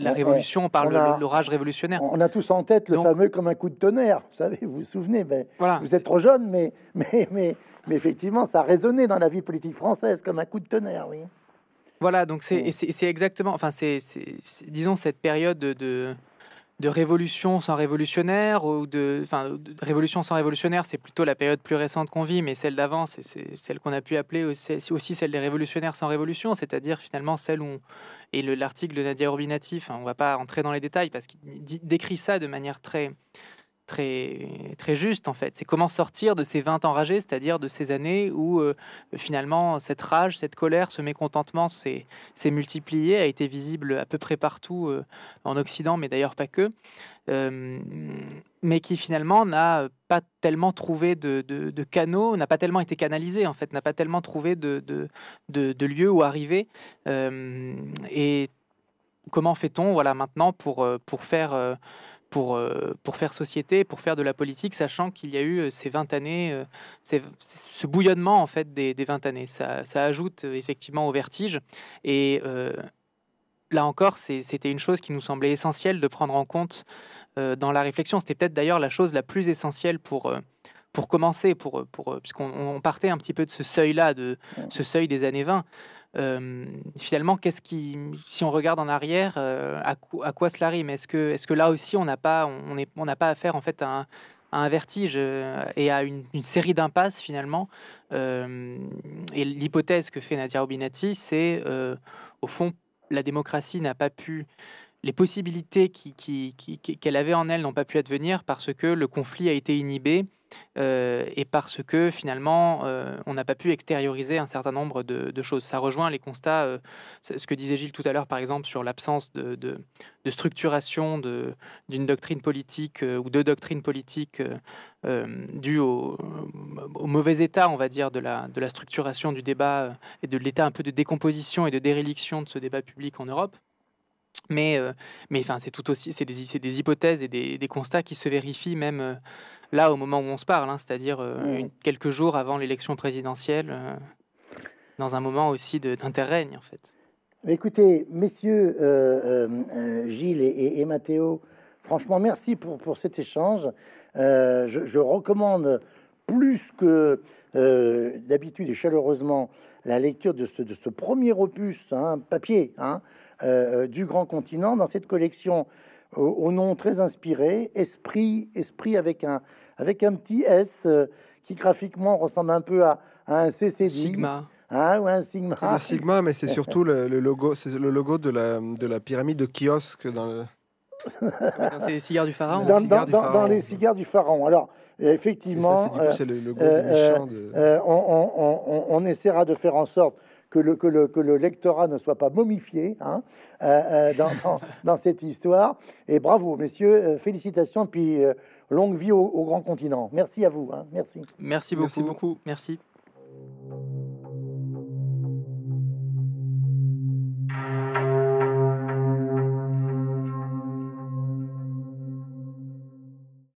la révolution, on parle l'orage révolutionnaire. On a tous en tête le fameux comme un coup de tonnerre, vous savez, vous vous souvenez, mais vous êtes trop jeune, mais, mais, mais, effectivement, ça a résonné dans la vie politique française comme un coup de tonnerre, oui. Voilà, donc c'est exactement, enfin, c'est disons cette période de, de révolution sans révolutionnaire ou de, révolution sans révolutionnaire, c'est plutôt la période plus récente qu'on vit, mais celle d'avant, c'est celle qu'on a pu appeler aussi, celle des révolutionnaires sans révolution, c'est-à-dire finalement celle où et l'article de Nadia Urbinati, on va pas entrer dans les détails parce qu'il décrit ça de manière très très, juste en fait. C'est comment sortir de ces 20 enragés, c'est-à-dire de ces années où euh, finalement cette rage, cette colère, ce mécontentement s'est multiplié, a été visible à peu près partout euh, en Occident, mais d'ailleurs pas que, euh, mais qui finalement n'a pas tellement trouvé de, canaux, n'a pas tellement été canalisé en fait, n'a pas tellement trouvé de, de, lieu où arriver. et comment fait-on voilà maintenant pour faire pour, euh, pour faire société, pour faire de la politique, sachant qu'il y a eu euh, ces 20 années, euh, ce bouillonnement en fait des, des 20 années. Ça, ça, ajoute effectivement au vertige. Et là encore, c'était une chose qui nous semblait essentielle de prendre en compte dans la réflexion. C'était peut-être d'ailleurs la chose la plus essentielle pour... pour commencer, pour, pour, puisqu'on partait un petit peu de ce seuil-là, de ce seuil des années 20, euh, finalement, qu'est-ce qui, si on regarde en arrière, euh, à, quoi cela rime Est-ce que, est que là aussi, on n'a pas, on pas affaire en fait à un, vertige euh, et à une, série d'impasses finalement Et l'hypothèse que fait Nadia Robinati, c'est au fond, la démocratie n'a pas pu les possibilités qu'elle avait en elle n'ont pas pu advenir parce que le conflit a été inhibé euh, et parce que finalement euh, on n'a pas pu extérioriser un certain nombre de, choses. Ça rejoint les constats, euh, ce que disait Gilles tout à l'heure par exemple sur l'absence de, de, de, structuration d'une doctrine politique ou de doctrines politique due au, mauvais état, on va dire, de la, de la structuration du débat et de l'état un peu de décomposition et de déréliction de ce débat public en Europe. Mais, mais enfin, c'est tout aussi, des, des, hypothèses et des, des, constats qui se vérifient même là au moment où on se parle, hein, c'est-à-dire euh, quelques jours avant l'élection présidentielle, euh, dans un moment aussi d'interrègne en fait. Écoutez, messieurs euh, Gilles et, et, Mathéo, franchement merci pour, cet échange. Je, recommande plus que d'habitude et chaleureusement la lecture de ce, premier opus un hein, papier hein, du Grand Continent dans cette collection au nom très inspiré, esprit, esprit avec un, avec un petit S euh, qui graphiquement ressemble un peu à, un CCD. Sigma. Hein, ou un Sigma. le Sigma, mais c'est surtout le, logo, c'est le logo de la, de la pyramide de kiosque dans dans les cigares du pharaon. Dans, dans, les cigares du pharaon. Alors, effectivement, on, essaiera de faire en sorte que le, que le, lectorat ne soit pas momifié hein, euh, euh, dans, dans, cette histoire. Et bravo, messieurs, euh, félicitations, puis longue vie au, grand continent. Merci à vous. Hein. merci. beaucoup. Merci beaucoup. Merci.